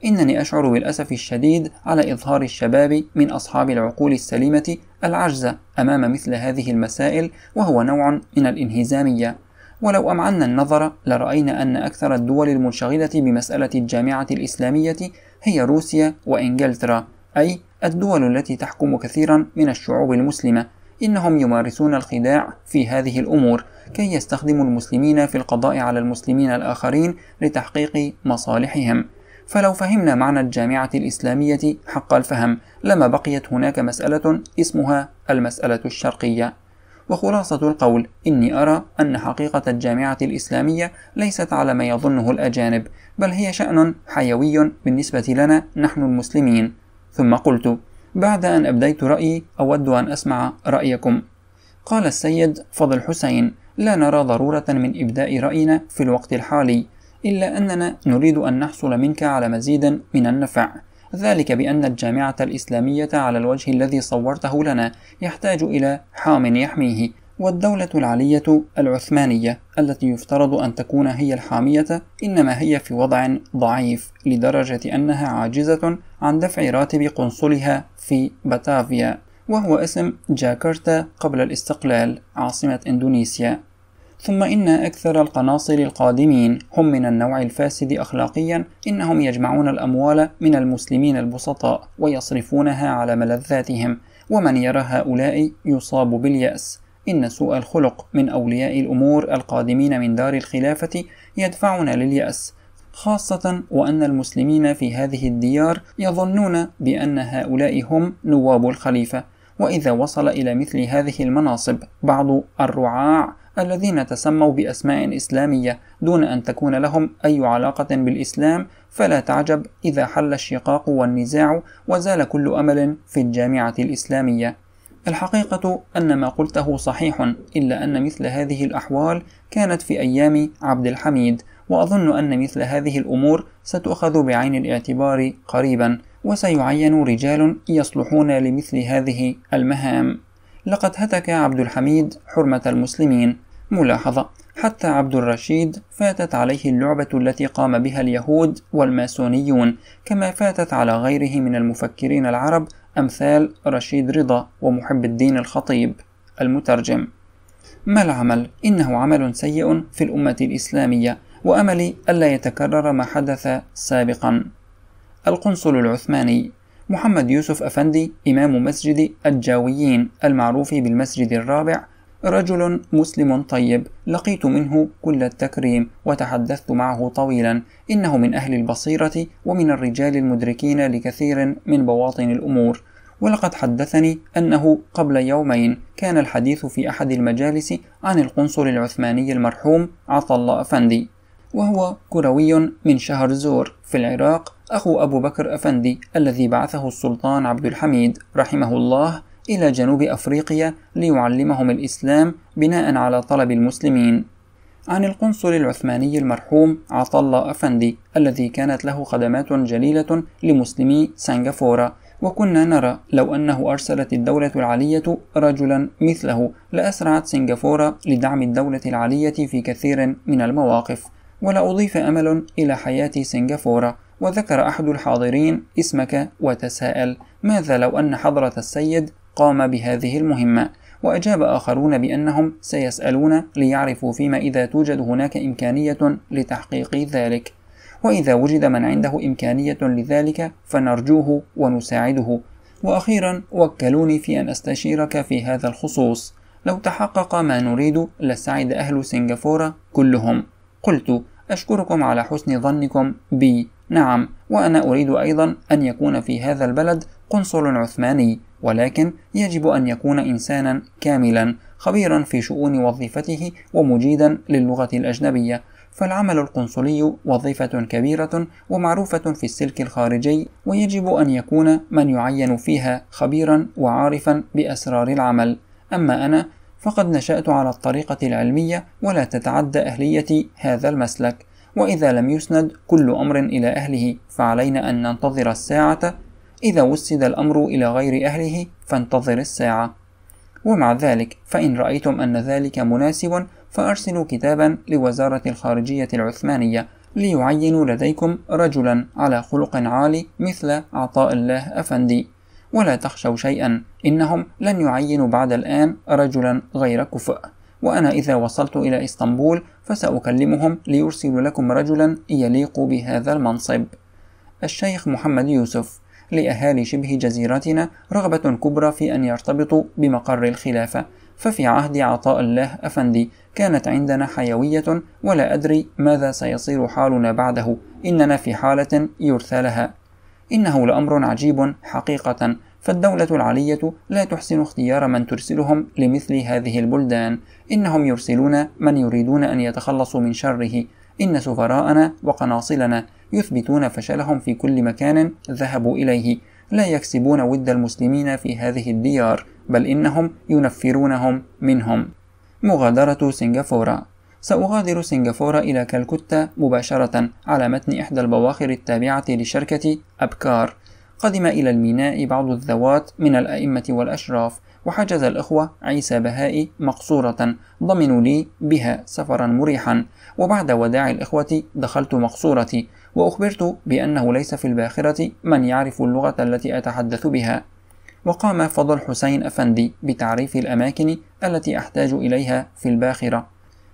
إنني أشعر بالأسف الشديد على إظهار الشباب من أصحاب العقول السليمة العجزة أمام مثل هذه المسائل وهو نوع من الانهزامية. ولو أمعنا النظر لرأينا أن أكثر الدول المنشغلة بمسألة الجامعة الإسلامية هي روسيا وإنجلترا، أي الدول التي تحكم كثيرا من الشعوب المسلمة إنهم يمارسون الخداع في هذه الأمور كي يستخدموا المسلمين في القضاء على المسلمين الآخرين لتحقيق مصالحهم فلو فهمنا معنى الجامعة الإسلامية حق الفهم لما بقيت هناك مسألة اسمها المسألة الشرقية وخلاصة القول إني أرى أن حقيقة الجامعة الإسلامية ليست على ما يظنه الأجانب بل هي شأن حيوي بالنسبة لنا نحن المسلمين ثم قلت بعد أن أبديت رأيي أود أن أسمع رأيكم قال السيد فضل حسين لا نرى ضرورة من إبداء رأينا في الوقت الحالي إلا أننا نريد أن نحصل منك على مزيد من النفع ذلك بأن الجامعة الإسلامية على الوجه الذي صورته لنا يحتاج إلى حام يحميه والدولة العلية العثمانية التي يفترض أن تكون هي الحامية إنما هي في وضع ضعيف لدرجة أنها عاجزة عن دفع راتب قنصلها في باتافيا وهو اسم جاكرتا قبل الاستقلال عاصمة إندونيسيا ثم إن أكثر القناصل القادمين هم من النوع الفاسد أخلاقيا إنهم يجمعون الأموال من المسلمين البسطاء ويصرفونها على ملذاتهم ومن يرى هؤلاء يصاب باليأس إن سوء الخلق من أولياء الأمور القادمين من دار الخلافة يدفعنا لليأس خاصة وأن المسلمين في هذه الديار يظنون بأن هؤلاء هم نواب الخليفة وإذا وصل إلى مثل هذه المناصب بعض الرعاع الذين تسموا بأسماء إسلامية دون أن تكون لهم أي علاقة بالإسلام فلا تعجب إذا حل الشقاق والنزاع وزال كل أمل في الجامعة الإسلامية الحقيقة أن ما قلته صحيح إلا أن مثل هذه الأحوال كانت في أيام عبد الحميد وأظن أن مثل هذه الأمور ستؤخذ بعين الاعتبار قريبا وسيعين رجال يصلحون لمثل هذه المهام لقد هتك عبد الحميد حرمة المسلمين ملاحظة حتى عبد الرشيد فاتت عليه اللعبة التي قام بها اليهود والماسونيون كما فاتت على غيره من المفكرين العرب أمثال رشيد رضا ومحب الدين الخطيب المترجم ما العمل؟ إنه عمل سيء في الأمة الإسلامية وأملي ألا يتكرر ما حدث سابقا القنصل العثماني محمد يوسف أفندي إمام مسجد الجاويين المعروف بالمسجد الرابع رجل مسلم طيب لقيت منه كل التكريم وتحدثت معه طويلا إنه من أهل البصيرة ومن الرجال المدركين لكثير من بواطن الأمور ولقد حدثني أنه قبل يومين كان الحديث في أحد المجالس عن القنصل العثماني المرحوم عطا الله أفندي وهو كروي من شهر زور في العراق أخو أبو بكر أفندي الذي بعثه السلطان عبد الحميد رحمه الله إلى جنوب أفريقيا ليعلمهم الإسلام بناء على طلب المسلمين عن القنصل العثماني المرحوم عطلة أفندي الذي كانت له خدمات جليلة لمسلمي سنغافورة وكنا نرى لو أنه أرسلت الدولة العلية رجلا مثله لأسرعت سنغافورة لدعم الدولة العلية في كثير من المواقف ولا أضيف أمل إلى حياة سنغافورة وذكر أحد الحاضرين اسمك وتساءل ماذا لو أن حضرة السيد قام بهذه المهمة وأجاب آخرون بأنهم سيسألون ليعرفوا فيما إذا توجد هناك إمكانية لتحقيق ذلك وإذا وجد من عنده إمكانية لذلك فنرجوه ونساعده وأخيرا وكلوني في أن أستشيرك في هذا الخصوص لو تحقق ما نريد لسعد أهل سنغافورة كلهم قلت أشكركم على حسن ظنكم بي نعم وأنا أريد أيضا أن يكون في هذا البلد قنصل عثماني ولكن يجب أن يكون إنسانا كاملا خبيرا في شؤون وظيفته ومجيدا للغة الأجنبية فالعمل القنصلي وظيفة كبيرة ومعروفة في السلك الخارجي ويجب أن يكون من يعين فيها خبيرا وعارفا بأسرار العمل أما أنا فقد نشأت على الطريقة العلمية ولا تتعدى أهليتي هذا المسلك وإذا لم يسند كل أمر إلى أهله فعلينا أن ننتظر الساعة إذا وسد الأمر إلى غير أهله فانتظر الساعة ومع ذلك فإن رأيتم أن ذلك مناسب فأرسلوا كتابا لوزارة الخارجية العثمانية ليعينوا لديكم رجلا على خلق عالي مثل عطاء الله أفندي ولا تخشوا شيئا إنهم لن يعينوا بعد الآن رجلا غير كفء وأنا إذا وصلت إلى إسطنبول فسأكلمهم ليرسلوا لكم رجلا يليق بهذا المنصب الشيخ محمد يوسف لأهالي شبه جزيرتنا رغبة كبرى في أن يرتبطوا بمقر الخلافة ففي عهد عطاء الله أفندي كانت عندنا حيوية ولا أدري ماذا سيصير حالنا بعده إننا في حالة يرثى لها إنه لأمر عجيب حقيقة فالدولة العلية لا تحسن اختيار من ترسلهم لمثل هذه البلدان إنهم يرسلون من يريدون أن يتخلصوا من شره إن سفراءنا وقناصلنا يثبتون فشلهم في كل مكان ذهبوا إليه لا يكسبون ود المسلمين في هذه الديار بل إنهم ينفرونهم منهم مغادرة سنغافورة سأغادر سنغافورة إلى كالكتة مباشرة على متن إحدى البواخر التابعة لشركة أبكار قدم إلى الميناء بعض الذوات من الأئمة والأشراف وحجز الأخوة عيسى بهاء مقصورة ضمنوا لي بها سفرا مريحا وبعد وداع الإخوة دخلت مقصورتي وأخبرت بأنه ليس في الباخرة من يعرف اللغة التي أتحدث بها وقام فضل حسين أفندي بتعريف الأماكن التي أحتاج إليها في الباخرة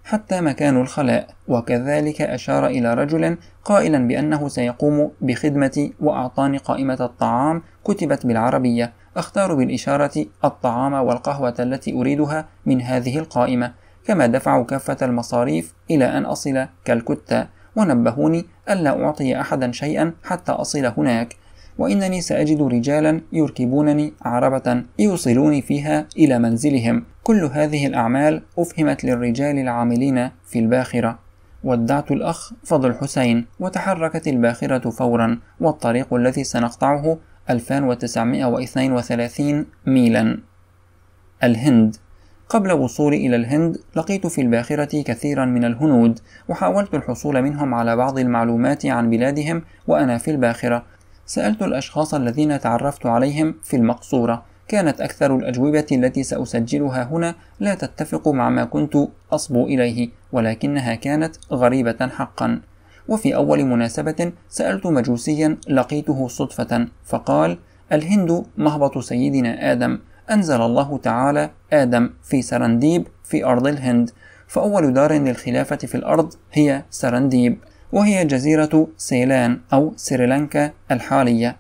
حتى مكان الخلاء وكذلك أشار إلى رجل قائلا بأنه سيقوم بخدمتي وأعطاني قائمة الطعام كتبت بالعربية أختار بالإشارة الطعام والقهوة التي أريدها من هذه القائمة كما دفعوا كافة المصاريف إلى أن أصل كالكتا ونبهوني ألا أعطي أحدا شيئا حتى أصل هناك وإنني سأجد رجالا يركبونني عربة يوصلوني فيها إلى منزلهم كل هذه الأعمال أفهمت للرجال العاملين في الباخرة ودعت الأخ فضل حسين وتحركت الباخرة فورا والطريق الذي سنقطعه 2932 ميلا الهند قبل وصولي إلى الهند لقيت في الباخرة كثيرا من الهنود وحاولت الحصول منهم على بعض المعلومات عن بلادهم وأنا في الباخرة سألت الأشخاص الذين تعرفت عليهم في المقصورة كانت أكثر الأجوبة التي سأسجلها هنا لا تتفق مع ما كنت أصبو إليه ولكنها كانت غريبة حقا وفي أول مناسبة سألت مجوسيا لقيته صدفة فقال الهند مهبط سيدنا آدم أنزل الله تعالى آدم في سرنديب في أرض الهند فأول دار للخلافة في الأرض هي سرنديب وهي جزيرة سيلان أو سريلانكا الحالية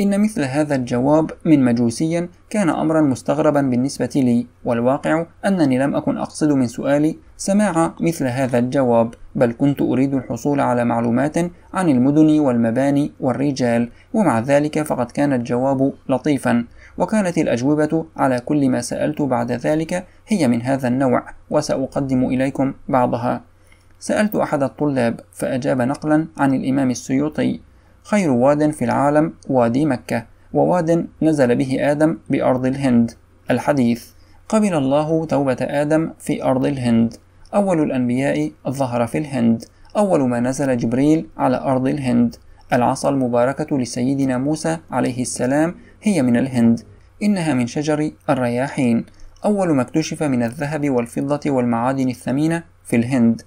إن مثل هذا الجواب من مجوسي كان أمرا مستغربا بالنسبة لي والواقع أنني لم أكن أقصد من سؤالي سماع مثل هذا الجواب بل كنت أريد الحصول على معلومات عن المدن والمباني والرجال ومع ذلك فقد كان الجواب لطيفا وكانت الأجوبة على كل ما سألت بعد ذلك هي من هذا النوع وسأقدم إليكم بعضها سألت أحد الطلاب فأجاب نقلا عن الإمام السيوطي خير واد في العالم وادي مكة وواد نزل به آدم بأرض الهند الحديث قبل الله توبة آدم في أرض الهند أول الأنبياء ظهر في الهند أول ما نزل جبريل على أرض الهند العصا المباركة لسيدنا موسى عليه السلام هي من الهند إنها من شجر الرياحين أول ما اكتشف من الذهب والفضة والمعادن الثمينة في الهند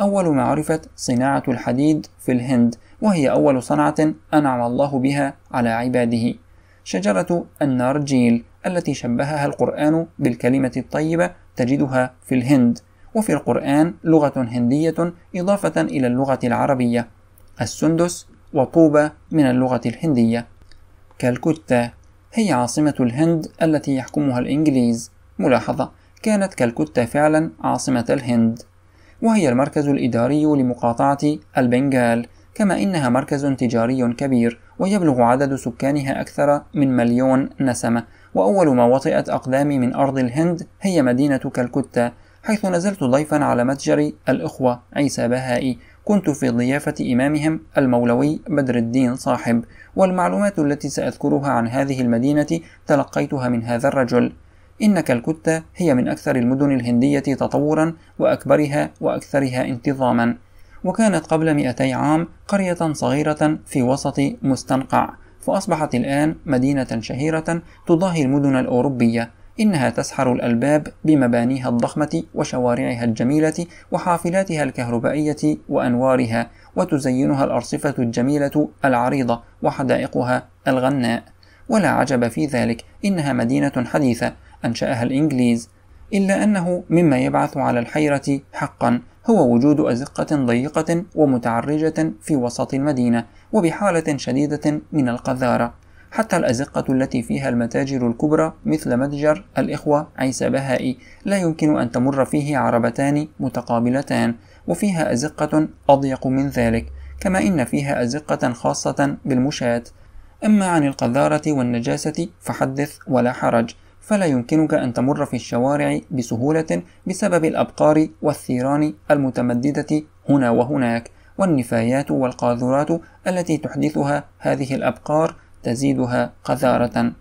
أول ما عرفت صناعة الحديد في الهند وهي أول صنعة أنعم الله بها على عباده شجرة النارجيل التي شبهها القرآن بالكلمة الطيبة تجدها في الهند وفي القرآن لغة هندية إضافة إلى اللغة العربية السندس وطوبة من اللغة الهندية كالكتة هي عاصمة الهند التي يحكمها الإنجليز ملاحظة كانت كالكتة فعلا عاصمة الهند وهي المركز الإداري لمقاطعة البنغال كما إنها مركز تجاري كبير ويبلغ عدد سكانها أكثر من مليون نسمة وأول ما وطئت أقدامي من أرض الهند هي مدينة كالكتة حيث نزلت ضيفا على متجر الأخوة عيسى بهائي كنت في ضيافة إمامهم المولوي بدر الدين صاحب والمعلومات التي سأذكرها عن هذه المدينة تلقيتها من هذا الرجل إن كالكتة هي من أكثر المدن الهندية تطورا وأكبرها وأكثرها انتظاما وكانت قبل 200 عام قرية صغيرة في وسط مستنقع فأصبحت الآن مدينة شهيرة تضاهي المدن الأوروبية إنها تسحر الألباب بمبانيها الضخمة وشوارعها الجميلة وحافلاتها الكهربائية وأنوارها وتزينها الأرصفة الجميلة العريضة وحدائقها الغناء ولا عجب في ذلك إنها مدينة حديثة أنشأها الإنجليز إلا أنه مما يبعث على الحيرة حقا هو وجود أزقة ضيقة ومتعرجة في وسط المدينة وبحالة شديدة من القذارة حتى الأزقة التي فيها المتاجر الكبرى مثل متجر الإخوة عيسى بهائي لا يمكن أن تمر فيه عربتان متقابلتان وفيها أزقة أضيق من ذلك كما إن فيها أزقة خاصة بالمشاة أما عن القذارة والنجاسة فحدث ولا حرج فلا يمكنك أن تمر في الشوارع بسهولة بسبب الأبقار والثيران المتمددة هنا وهناك والنفايات والقاذورات التي تحدثها هذه الأبقار تزيدها قذارة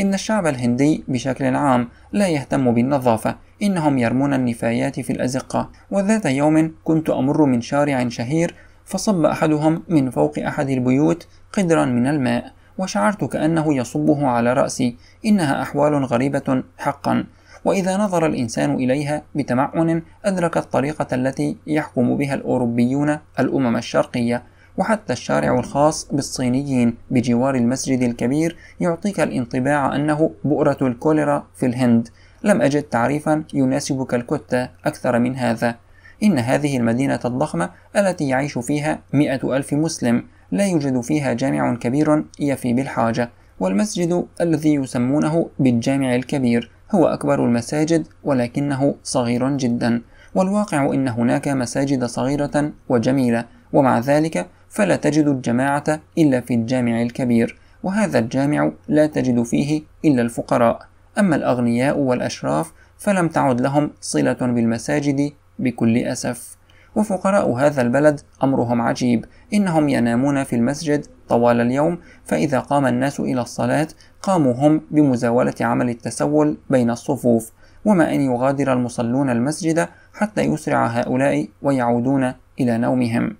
إن الشعب الهندي بشكل عام لا يهتم بالنظافة إنهم يرمون النفايات في الأزقة وذات يوم كنت أمر من شارع شهير فصب أحدهم من فوق أحد البيوت قدرا من الماء وشعرت كأنه يصبه على رأسي إنها أحوال غريبة حقا وإذا نظر الإنسان إليها بتمعن أدرك الطريقة التي يحكم بها الأوروبيون الأمم الشرقية وحتى الشارع الخاص بالصينيين بجوار المسجد الكبير يعطيك الانطباع أنه بؤرة الكوليرا في الهند لم أجد تعريفا يناسب كالكتة أكثر من هذا إن هذه المدينة الضخمة التي يعيش فيها مئة ألف مسلم لا يوجد فيها جامع كبير يفي بالحاجة والمسجد الذي يسمونه بالجامع الكبير هو أكبر المساجد ولكنه صغير جدا والواقع إن هناك مساجد صغيرة وجميلة ومع ذلك فلا تجد الجماعة إلا في الجامع الكبير وهذا الجامع لا تجد فيه إلا الفقراء أما الأغنياء والأشراف فلم تعد لهم صلة بالمساجد بكل أسف وفقراء هذا البلد أمرهم عجيب إنهم ينامون في المسجد طوال اليوم فإذا قام الناس إلى الصلاة قاموا هم بمزاولة عمل التسول بين الصفوف وما أن يغادر المصلون المسجد حتى يسرع هؤلاء ويعودون إلى نومهم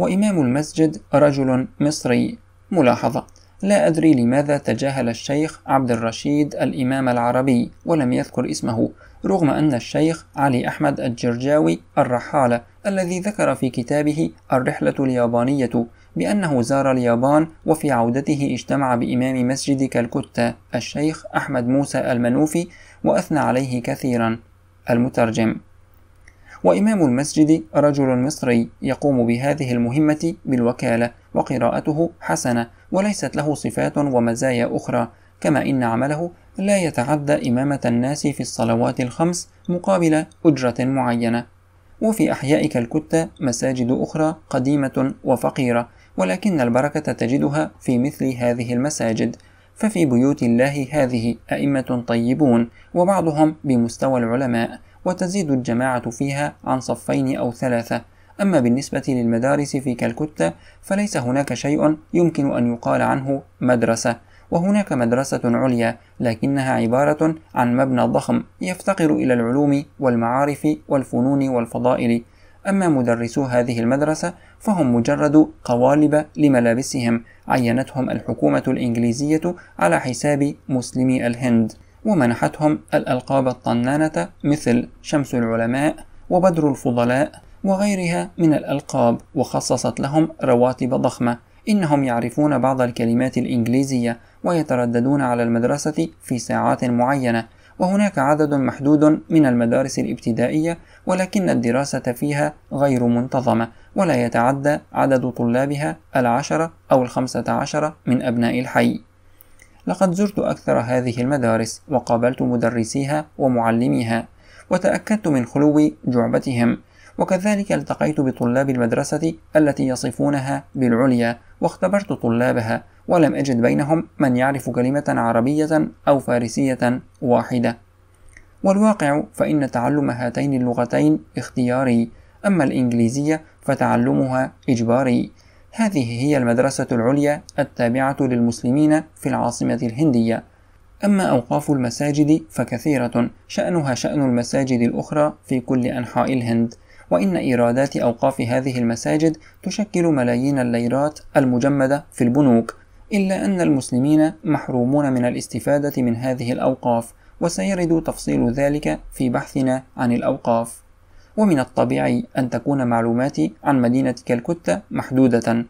وإمام المسجد رجل مصري ملاحظة لا أدري لماذا تجاهل الشيخ عبد الرشيد الإمام العربي ولم يذكر اسمه رغم أن الشيخ علي أحمد الجرجاوي الرحالة الذي ذكر في كتابه الرحلة اليابانية بأنه زار اليابان وفي عودته اجتمع بإمام مسجد كالكتا الشيخ أحمد موسى المنوفي وأثنى عليه كثيرا المترجم وإمام المسجد رجل مصري يقوم بهذه المهمة بالوكالة وقراءته حسنة وليست له صفات ومزايا أخرى كما إن عمله لا يتعدى إمامة الناس في الصلوات الخمس مقابل أجرة معينة وفي أحياء كالكتة مساجد أخرى قديمة وفقيرة ولكن البركة تجدها في مثل هذه المساجد ففي بيوت الله هذه أئمة طيبون وبعضهم بمستوى العلماء وتزيد الجماعة فيها عن صفين أو ثلاثة أما بالنسبة للمدارس في كالكتة فليس هناك شيء يمكن أن يقال عنه مدرسة وهناك مدرسة عليا لكنها عبارة عن مبنى ضخم يفتقر إلى العلوم والمعارف والفنون والفضائل أما مدرسو هذه المدرسة فهم مجرد قوالب لملابسهم عينتهم الحكومة الإنجليزية على حساب مسلمي الهند ومنحتهم الألقاب الطنانة مثل شمس العلماء وبدر الفضلاء وغيرها من الألقاب وخصصت لهم رواتب ضخمة إنهم يعرفون بعض الكلمات الإنجليزية ويترددون على المدرسة في ساعات معينة وهناك عدد محدود من المدارس الابتدائية ولكن الدراسة فيها غير منتظمة ولا يتعدى عدد طلابها العشرة أو الخمسة عشر من أبناء الحي لقد زرت أكثر هذه المدارس وقابلت مدرسيها ومعلميها وتأكدت من خلو جعبتهم وكذلك التقيت بطلاب المدرسة التي يصفونها بالعليا واختبرت طلابها ولم أجد بينهم من يعرف كلمة عربية أو فارسية واحدة والواقع فإن تعلم هاتين اللغتين اختياري أما الإنجليزية فتعلمها إجباري هذه هي المدرسة العليا التابعة للمسلمين في العاصمة الهندية أما أوقاف المساجد فكثيرة شأنها شأن المساجد الأخرى في كل أنحاء الهند وإن إيرادات أوقاف هذه المساجد تشكل ملايين الليرات المجمدة في البنوك إلا أن المسلمين محرومون من الاستفادة من هذه الأوقاف وسيرد تفصيل ذلك في بحثنا عن الأوقاف ومن الطبيعي أن تكون معلوماتي عن مدينة كالكتة محدودة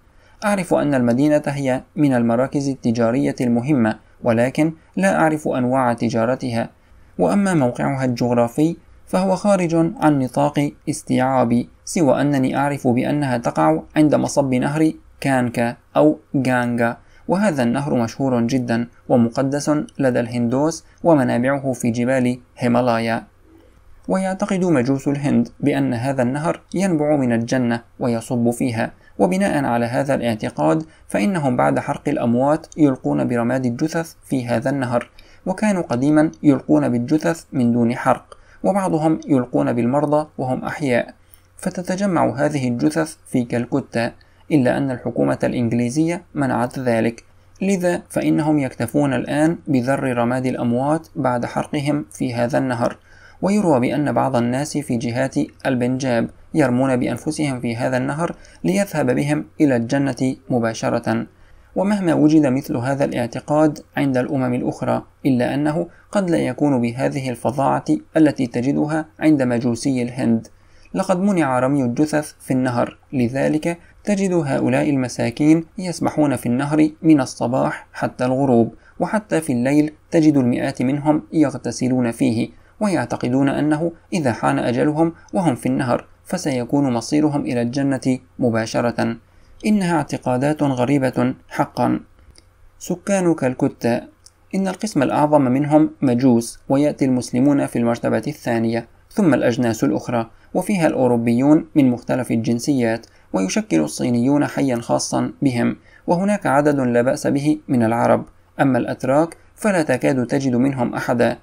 أعرف أن المدينة هي من المراكز التجارية المهمة ولكن لا أعرف أنواع تجارتها وأما موقعها الجغرافي فهو خارج عن نطاق استيعابي سوى أنني أعرف بأنها تقع عند مصب نهر كانكا أو جانجا وهذا النهر مشهور جدا ومقدس لدى الهندوس ومنابعه في جبال هيمالايا ويعتقد مجوس الهند بأن هذا النهر ينبع من الجنة ويصب فيها وبناء على هذا الاعتقاد فإنهم بعد حرق الأموات يلقون برماد الجثث في هذا النهر وكانوا قديما يلقون بالجثث من دون حرق وبعضهم يلقون بالمرضى وهم أحياء فتتجمع هذه الجثث في كالكتة، إلا أن الحكومة الإنجليزية منعت ذلك لذا فإنهم يكتفون الآن بذر رماد الأموات بعد حرقهم في هذا النهر ويروى بأن بعض الناس في جهات البنجاب يرمون بأنفسهم في هذا النهر ليذهب بهم إلى الجنة مباشرة ومهما وجد مثل هذا الاعتقاد عند الأمم الأخرى إلا أنه قد لا يكون بهذه الفظاعة التي تجدها عند مجوسي الهند لقد منع رمي الجثث في النهر لذلك تجد هؤلاء المساكين يسبحون في النهر من الصباح حتى الغروب وحتى في الليل تجد المئات منهم يغتسلون فيه ويعتقدون أنه إذا حان أجلهم وهم في النهر فسيكون مصيرهم إلى الجنة مباشرة إنها اعتقادات غريبة حقا سكان كالكتة إن القسم الأعظم منهم مجوس ويأتي المسلمون في المرتبة الثانية ثم الأجناس الأخرى وفيها الأوروبيون من مختلف الجنسيات ويشكل الصينيون حيا خاصا بهم وهناك عدد لا بأس به من العرب أما الأتراك فلا تكاد تجد منهم أحدا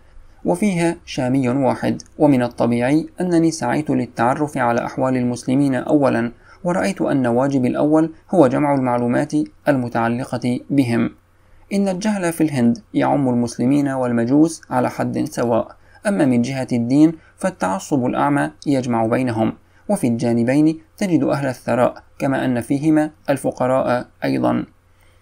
وفيها شامي واحد ومن الطبيعي أنني سعيت للتعرف على أحوال المسلمين أولا ورأيت أن واجبي الأول هو جمع المعلومات المتعلقة بهم إن الجهل في الهند يعم المسلمين والمجوس على حد سواء أما من جهة الدين فالتعصب الأعمى يجمع بينهم وفي الجانبين تجد أهل الثراء كما أن فيهما الفقراء أيضا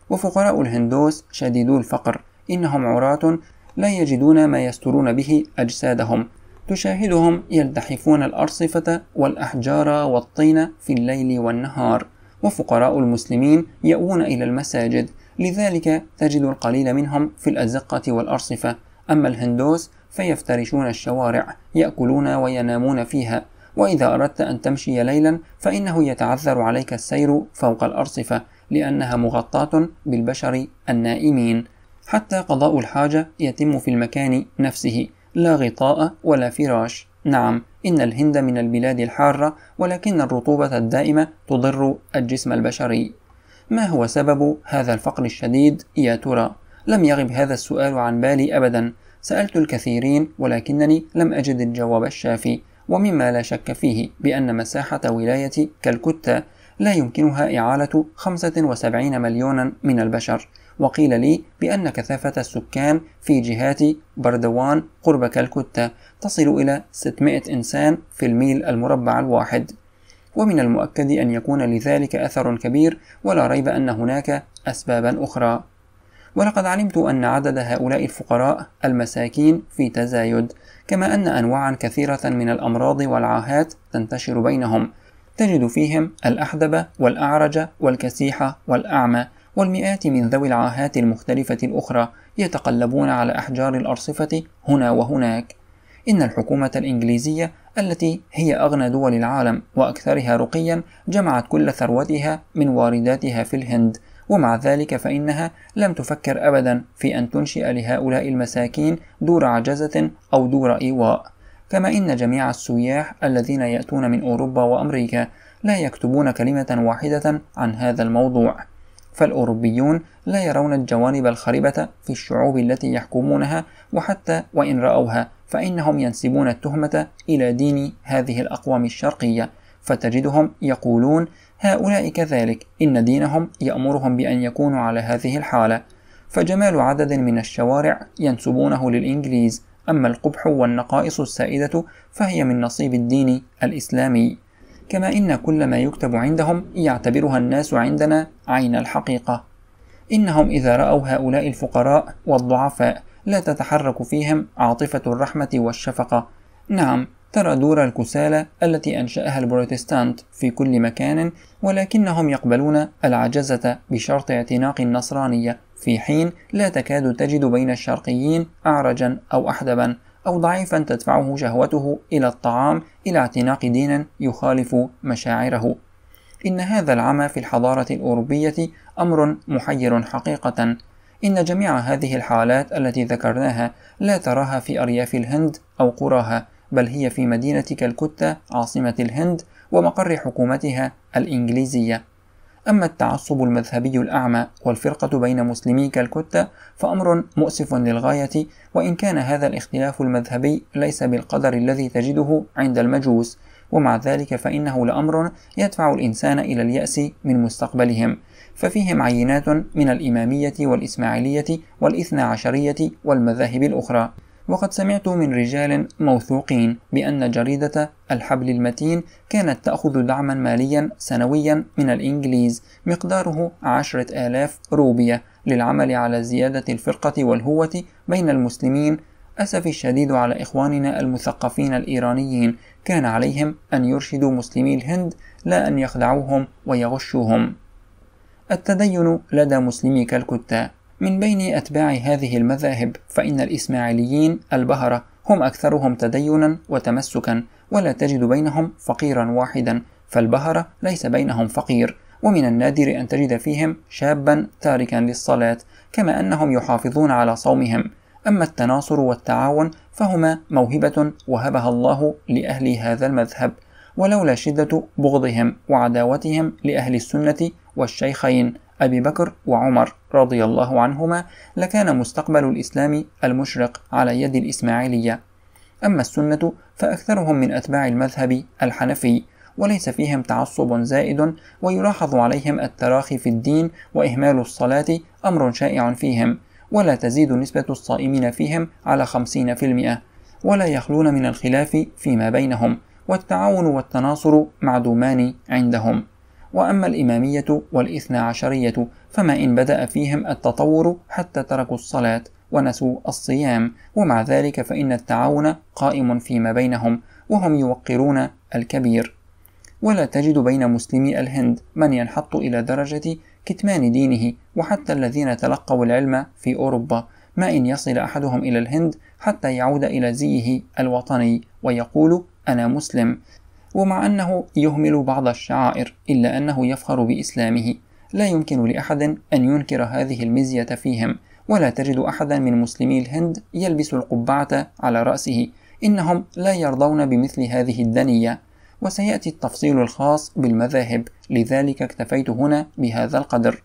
وفقراء الهندوس شديدو الفقر إنهم عراة لا يجدون ما يسترون به أجسادهم تشاهدهم يلتحفون الأرصفة والأحجار والطين في الليل والنهار وفقراء المسلمين يأوون إلى المساجد لذلك تجد القليل منهم في الأزقة والأرصفة أما الهندوس فيفترشون الشوارع يأكلون وينامون فيها وإذا أردت أن تمشي ليلا فإنه يتعذر عليك السير فوق الأرصفة لأنها مغطاة بالبشر النائمين حتى قضاء الحاجة يتم في المكان نفسه لا غطاء ولا فراش نعم إن الهند من البلاد الحارة ولكن الرطوبة الدائمة تضر الجسم البشري ما هو سبب هذا الفقر الشديد يا ترى؟ لم يغب هذا السؤال عن بالي أبدا سألت الكثيرين ولكنني لم أجد الجواب الشافي ومما لا شك فيه بأن مساحة ولاية كالكتة لا يمكنها إعالة 75 مليونا من البشر وقيل لي بأن كثافة السكان في جهات بردوان قرب كالكتة تصل إلى 600 إنسان في الميل المربع الواحد ومن المؤكد أن يكون لذلك أثر كبير ولا ريب أن هناك أسبابا أخرى ولقد علمت أن عدد هؤلاء الفقراء المساكين في تزايد كما أن أنواعا كثيرة من الأمراض والعاهات تنتشر بينهم تجد فيهم الأحدب والأعرج والكسيحة والأعمى والمئات من ذوي العاهات المختلفة الأخرى يتقلبون على أحجار الأرصفة هنا وهناك إن الحكومة الإنجليزية التي هي أغنى دول العالم وأكثرها رقيا جمعت كل ثروتها من وارداتها في الهند ومع ذلك فإنها لم تفكر أبدا في أن تنشئ لهؤلاء المساكين دور عجزة أو دور إيواء كما إن جميع السياح الذين يأتون من أوروبا وأمريكا لا يكتبون كلمة واحدة عن هذا الموضوع فالأوروبيون لا يرون الجوانب الخربة في الشعوب التي يحكمونها وحتى وإن رأوها فإنهم ينسبون التهمة إلى دين هذه الأقوام الشرقية فتجدهم يقولون هؤلاء كذلك إن دينهم يأمرهم بأن يكونوا على هذه الحالة فجمال عدد من الشوارع ينسبونه للإنجليز أما القبح والنقائص السائدة فهي من نصيب الدين الإسلامي كما إن كل ما يكتب عندهم يعتبرها الناس عندنا عين الحقيقة إنهم إذا رأوا هؤلاء الفقراء والضعفاء لا تتحرك فيهم عاطفة الرحمة والشفقة نعم ترى دور الكسالى التي أنشأها البروتستانت في كل مكان ولكنهم يقبلون العجزة بشرط اعتناق النصرانية في حين لا تكاد تجد بين الشرقيين أعرجا أو أحدبا أو ضعيفا تدفعه شهوته إلى الطعام إلى اعتناق دين يخالف مشاعره إن هذا العمى في الحضارة الأوروبية أمر محير حقيقة إن جميع هذه الحالات التي ذكرناها لا تراها في أرياف الهند أو قراها بل هي في مدينة كالكتة عاصمة الهند ومقر حكومتها الإنجليزية أما التعصب المذهبي الأعمى والفرقة بين مسلمي كالكتة فأمر مؤسف للغاية وإن كان هذا الاختلاف المذهبي ليس بالقدر الذي تجده عند المجوس ومع ذلك فإنه لأمر يدفع الإنسان إلى اليأس من مستقبلهم ففيهم عينات من الإمامية والإسماعيلية والإثنى عشرية والمذاهب الأخرى وقد سمعت من رجال موثوقين بأن جريدة الحبل المتين كانت تأخذ دعما ماليا سنويا من الإنجليز مقداره عشرة آلاف روبية للعمل على زيادة الفرقة والهوة بين المسلمين أسفي الشديد على إخواننا المثقفين الإيرانيين كان عليهم أن يرشدوا مسلمي الهند لا أن يخدعوهم ويغشوهم التدين لدى مسلمي كلكتا من بين أتباع هذه المذاهب فإن الإسماعيليين البهرة هم أكثرهم تدينا وتمسكا ولا تجد بينهم فقيرا واحدا فالبهرة ليس بينهم فقير ومن النادر أن تجد فيهم شابا تاركا للصلاة كما أنهم يحافظون على صومهم أما التناصر والتعاون فهما موهبة وهبها الله لأهل هذا المذهب ولولا شدة بغضهم وعداوتهم لأهل السنة والشيخين أبي بكر وعمر رضي الله عنهما لكان مستقبل الإسلام المشرق على يد الإسماعيلية أما السنة فأكثرهم من أتباع المذهب الحنفي وليس فيهم تعصب زائد ويلاحظ عليهم التراخي في الدين وإهمال الصلاة أمر شائع فيهم ولا تزيد نسبة الصائمين فيهم على 50% ولا يخلون من الخلاف فيما بينهم والتعاون والتناصر معدومان عندهم وأما الإمامية والإثنى عشرية فما إن بدأ فيهم التطور حتى تركوا الصلاة ونسوا الصيام ومع ذلك فإن التعاون قائم فيما بينهم وهم يوقرون الكبير ولا تجد بين مسلمي الهند من ينحط إلى درجة كتمان دينه وحتى الذين تلقوا العلم في أوروبا ما إن يصل أحدهم إلى الهند حتى يعود إلى زيه الوطني ويقول أنا مسلم ومع أنه يهمل بعض الشعائر إلا أنه يفخر بإسلامه لا يمكن لأحد أن ينكر هذه المزية فيهم ولا تجد أحدا من مسلمي الهند يلبس القبعة على رأسه إنهم لا يرضون بمثل هذه الدنية وسيأتي التفصيل الخاص بالمذاهب لذلك اكتفيت هنا بهذا القدر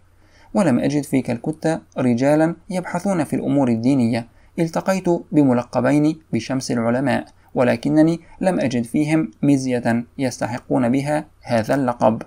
ولم أجد في كالكتة رجالا يبحثون في الأمور الدينية التقيت بملقبين بشمس العلماء ولكنني لم أجد فيهم مزية يستحقون بها هذا اللقب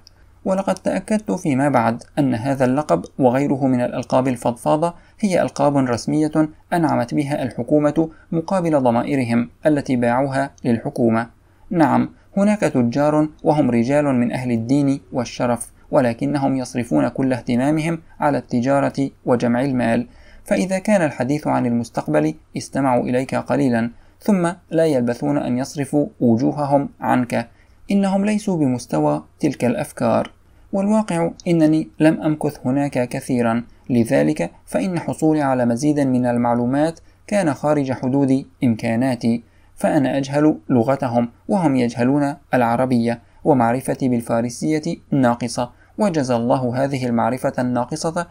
ولقد تأكدت فيما بعد أن هذا اللقب وغيره من الألقاب الفضفاضة هي ألقاب رسمية أنعمت بها الحكومة مقابل ضمائرهم التي باعوها للحكومة. نعم، هناك تجار وهم رجال من أهل الدين والشرف، ولكنهم يصرفون كل اهتمامهم على التجارة وجمع المال. فإذا كان الحديث عن المستقبل استمعوا إليك قليلا ثم لا يلبثون أن يصرفوا وجوههم عنك إنهم ليسوا بمستوى تلك الأفكار والواقع إنني لم أمكث هناك كثيرا لذلك فإن حصولي على مزيد من المعلومات كان خارج حدود إمكاناتي فأنا أجهل لغتهم وهم يجهلون العربية ومعرفتي بالفارسية ناقصة وجزى الله هذه المعرفة الناقصة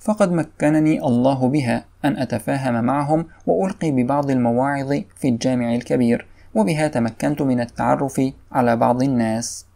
فقد مكنني الله بها أن أتفاهم معهم وألقي ببعض المواعظ في الجامع الكبير وبها تمكنت من التعرف على بعض الناس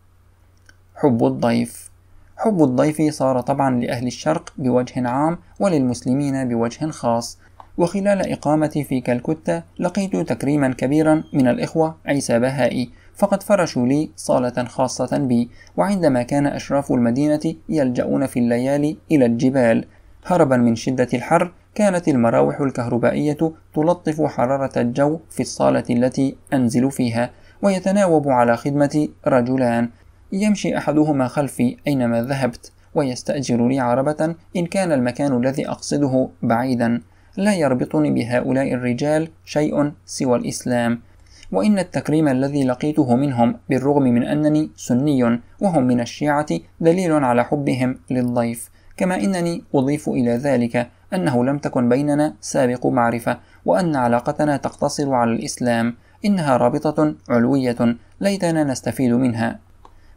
حب الضيف حب الضيف صار طبعا لأهل الشرق بوجه عام وللمسلمين بوجه خاص وخلال إقامتي في كالكتة لقيت تكريما كبيرا من الإخوة عيسى بهائي فقد فرشوا لي صالة خاصة بي وعندما كان أشراف المدينة يلجؤون في الليالي إلى الجبال هربا من شدة الحر كانت المراوح الكهربائية تلطف حرارة الجو في الصالة التي أنزل فيها ويتناوب على خدمة رجلان يمشي أحدهما خلفي أينما ذهبت ويستأجر لي عربة إن كان المكان الذي أقصده بعيدا لا يربطني بهؤلاء الرجال شيء سوى الإسلام وإن التكريم الذي لقيته منهم بالرغم من أنني سني وهم من الشيعة دليل على حبهم للضيف كما إنني أضيف إلى ذلك أنه لم تكن بيننا سابق معرفة وأن علاقتنا تقتصر على الإسلام إنها رابطة علوية ليتنا نستفيد منها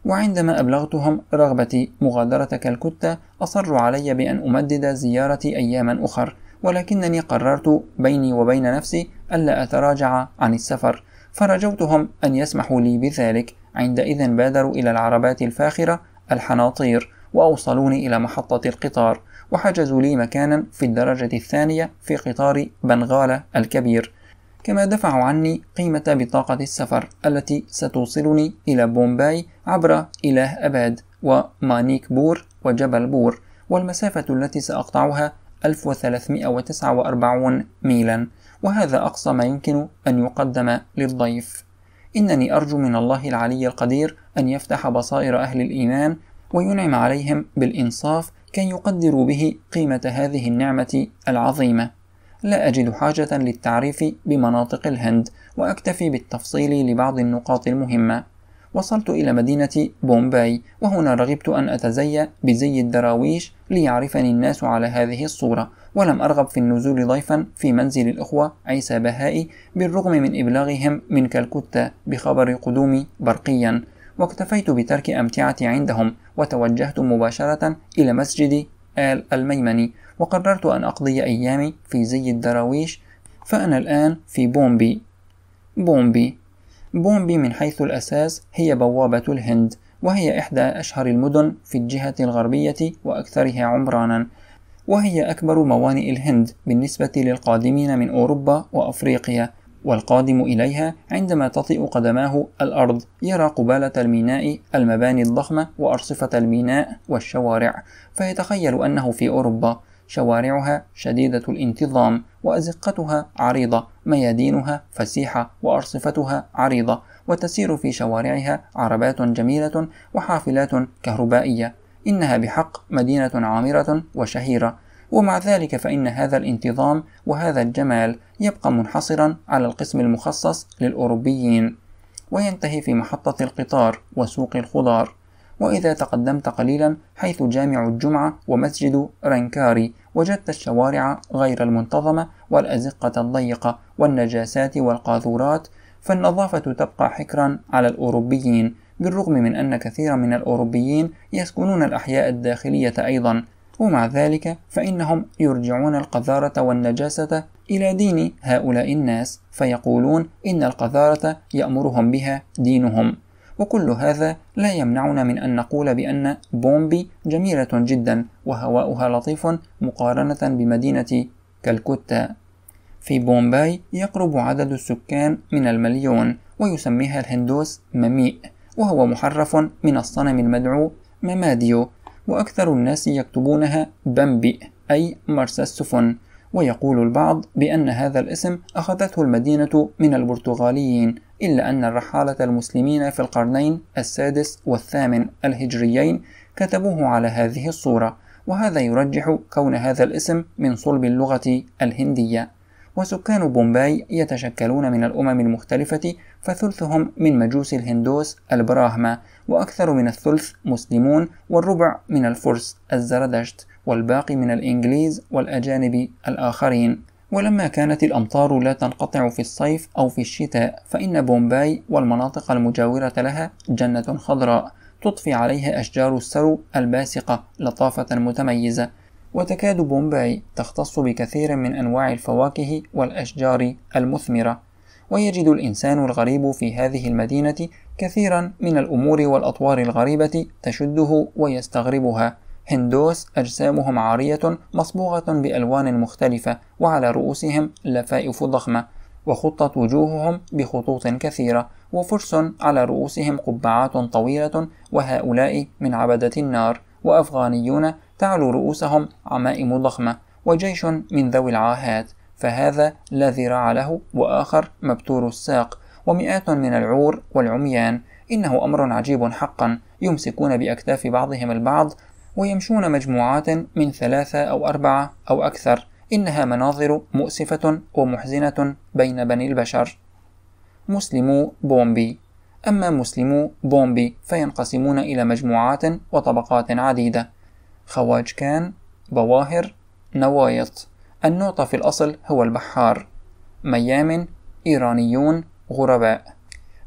وعندما أبلغتهم رغبتي مغادرة كالكتة أصروا علي بأن أمدد زيارتي أياما أخر ولكنني قررت بيني وبين نفسي ألا أتراجع عن السفر فرجوتهم أن يسمحوا لي بذلك عندئذ بادروا إلى العربات الفاخرة الحناطير وأوصلوني إلى محطة القطار وحجزوا لي مكانا في الدرجة الثانية في قطار بنغالا الكبير كما دفعوا عني قيمة بطاقة السفر التي ستوصلني إلى بومباي عبر إله أباد ومانيك بور وجبل بور والمسافة التي سأقطعها 1349 ميلا وهذا أقصى ما يمكن أن يقدم للضيف إنني أرجو من الله العلي القدير أن يفتح بصائر أهل الإيمان وينعم عليهم بالإنصاف كي يقدروا به قيمة هذه النعمة العظيمة. لا أجد حاجة للتعريف بمناطق الهند وأكتفي بالتفصيل لبعض النقاط المهمة. وصلت إلى مدينة بومباي وهنا رغبت أن أتزي بزي الدراويش ليعرفني الناس على هذه الصورة ولم أرغب في النزول ضيفا في منزل الأخوة عيسى بهائي بالرغم من إبلاغهم من كالكتة بخبر قدومي برقيا واكتفيت بترك أمتعتي عندهم وتوجهت مباشرة إلى مسجد آل الميمني وقررت أن أقضي أيامي في زي الدراويش فأنا الآن في بومبي بومبي بومبي من حيث الأساس هي بوابة الهند وهي إحدى أشهر المدن في الجهة الغربية وأكثرها عمرانا وهي أكبر موانئ الهند بالنسبة للقادمين من أوروبا وأفريقيا والقادم إليها عندما تطئ قدماه الأرض يرى قبالة الميناء المباني الضخمة وأرصفة الميناء والشوارع فيتخيل أنه في أوروبا شوارعها شديدة الانتظام وأزقتها عريضة ميادينها فسيحة وأرصفتها عريضة وتسير في شوارعها عربات جميلة وحافلات كهربائية إنها بحق مدينة عامرة وشهيرة ومع ذلك فإن هذا الانتظام وهذا الجمال يبقى منحصرا على القسم المخصص للأوروبيين وينتهي في محطة القطار وسوق الخضار وإذا تقدمت قليلا حيث جامع الجمعة ومسجد رنكاري وجدت الشوارع غير المنتظمة والأزقة الضيقة والنجاسات والقاذورات فالنظافة تبقى حكرا على الأوروبيين بالرغم من أن كثيرا من الأوروبيين يسكنون الأحياء الداخلية أيضا ومع ذلك فإنهم يرجعون القذارة والنجاسة إلى دين هؤلاء الناس فيقولون إن القذارة يأمرهم بها دينهم وكل هذا لا يمنعنا من أن نقول بأن بومبي جميلة جدا وهواؤها لطيف مقارنة بمدينة كالكتا في بومباي يقرب عدد السكان من المليون ويسميها الهندوس مميء وهو محرف من الصنم المدعو مماديو وأكثر الناس يكتبونها بامبي أي مرسى السفن ويقول البعض بأن هذا الاسم أخذته المدينة من البرتغاليين إلا أن الرحالة المسلمين في القرنين السادس والثامن الهجريين كتبوه على هذه الصورة وهذا يرجح كون هذا الاسم من صلب اللغة الهندية وسكان بومباي يتشكلون من الأمم المختلفة فثلثهم من مجوس الهندوس البراهما وأكثر من الثلث مسلمون والربع من الفرس الزردشت والباقي من الإنجليز والأجانب الآخرين ولما كانت الأمطار لا تنقطع في الصيف أو في الشتاء فإن بومباي والمناطق المجاورة لها جنة خضراء تضفي عليها أشجار السرو الباسقة لطافة متميزة وتكاد بومباي تختص بكثير من أنواع الفواكه والأشجار المثمرة ويجد الإنسان الغريب في هذه المدينة كثيرا من الأمور والأطوار الغريبة تشده ويستغربها هندوس أجسامهم عارية مصبوغة بألوان مختلفة وعلى رؤوسهم لفائف ضخمة وخطت وجوههم بخطوط كثيرة وفرس على رؤوسهم قبعات طويلة وهؤلاء من عبدة النار وأفغانيون تعلو رؤوسهم عمائم ضخمة وجيش من ذوي العاهات فهذا لا ذراع له وآخر مبتور الساق ومئات من العور والعميان إنه أمر عجيب حقا يمسكون بأكتاف بعضهم البعض ويمشون مجموعات من ثلاثة أو أربعة أو أكثر إنها مناظر مؤسفة ومحزنة بين بني البشر مسلمو بومبي أما مسلمو بومبي فينقسمون إلى مجموعات وطبقات عديدة خواجكان بواهر نوايط النوطة في الأصل هو البحار ميامن إيرانيون غرباء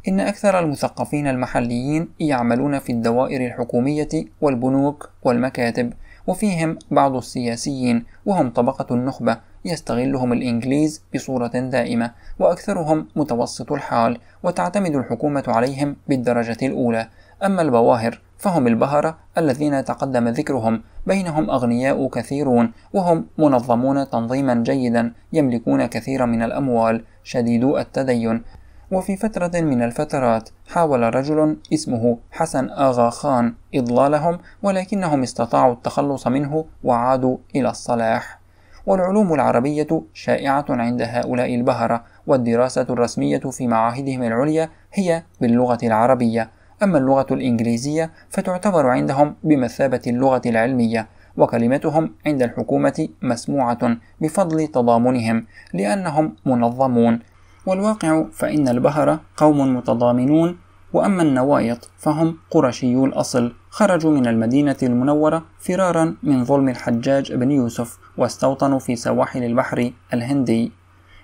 إن أكثر المثقفين المحليين يعملون في الدوائر الحكومية والبنوك والمكاتب وفيهم بعض السياسيين وهم طبقة النخبة يستغلهم الإنجليز بصورة دائمة وأكثرهم متوسط الحال وتعتمد الحكومة عليهم بالدرجة الأولى أما البواهر فهم البهرة الذين تقدم ذكرهم بينهم أغنياء كثيرون وهم منظمون تنظيما جيدا يملكون كثيرا من الأموال شديدو التدين وفي فترة من الفترات حاول رجل اسمه حسن آغا خان إضلالهم ولكنهم استطاعوا التخلص منه وعادوا إلى الصلاح والعلوم العربية شائعة عند هؤلاء البهرة والدراسة الرسمية في معاهدهم العليا هي باللغة العربية أما اللغة الإنجليزية فتعتبر عندهم بمثابة اللغة العلمية وكلمتهم عند الحكومة مسموعة بفضل تضامنهم لأنهم منظمون والواقع فإن البهرة قوم متضامنون وأما النوايط فهم قرشيو الأصل خرجوا من المدينة المنورة فرارا من ظلم الحجاج بن يوسف واستوطنوا في سواحل البحر الهندي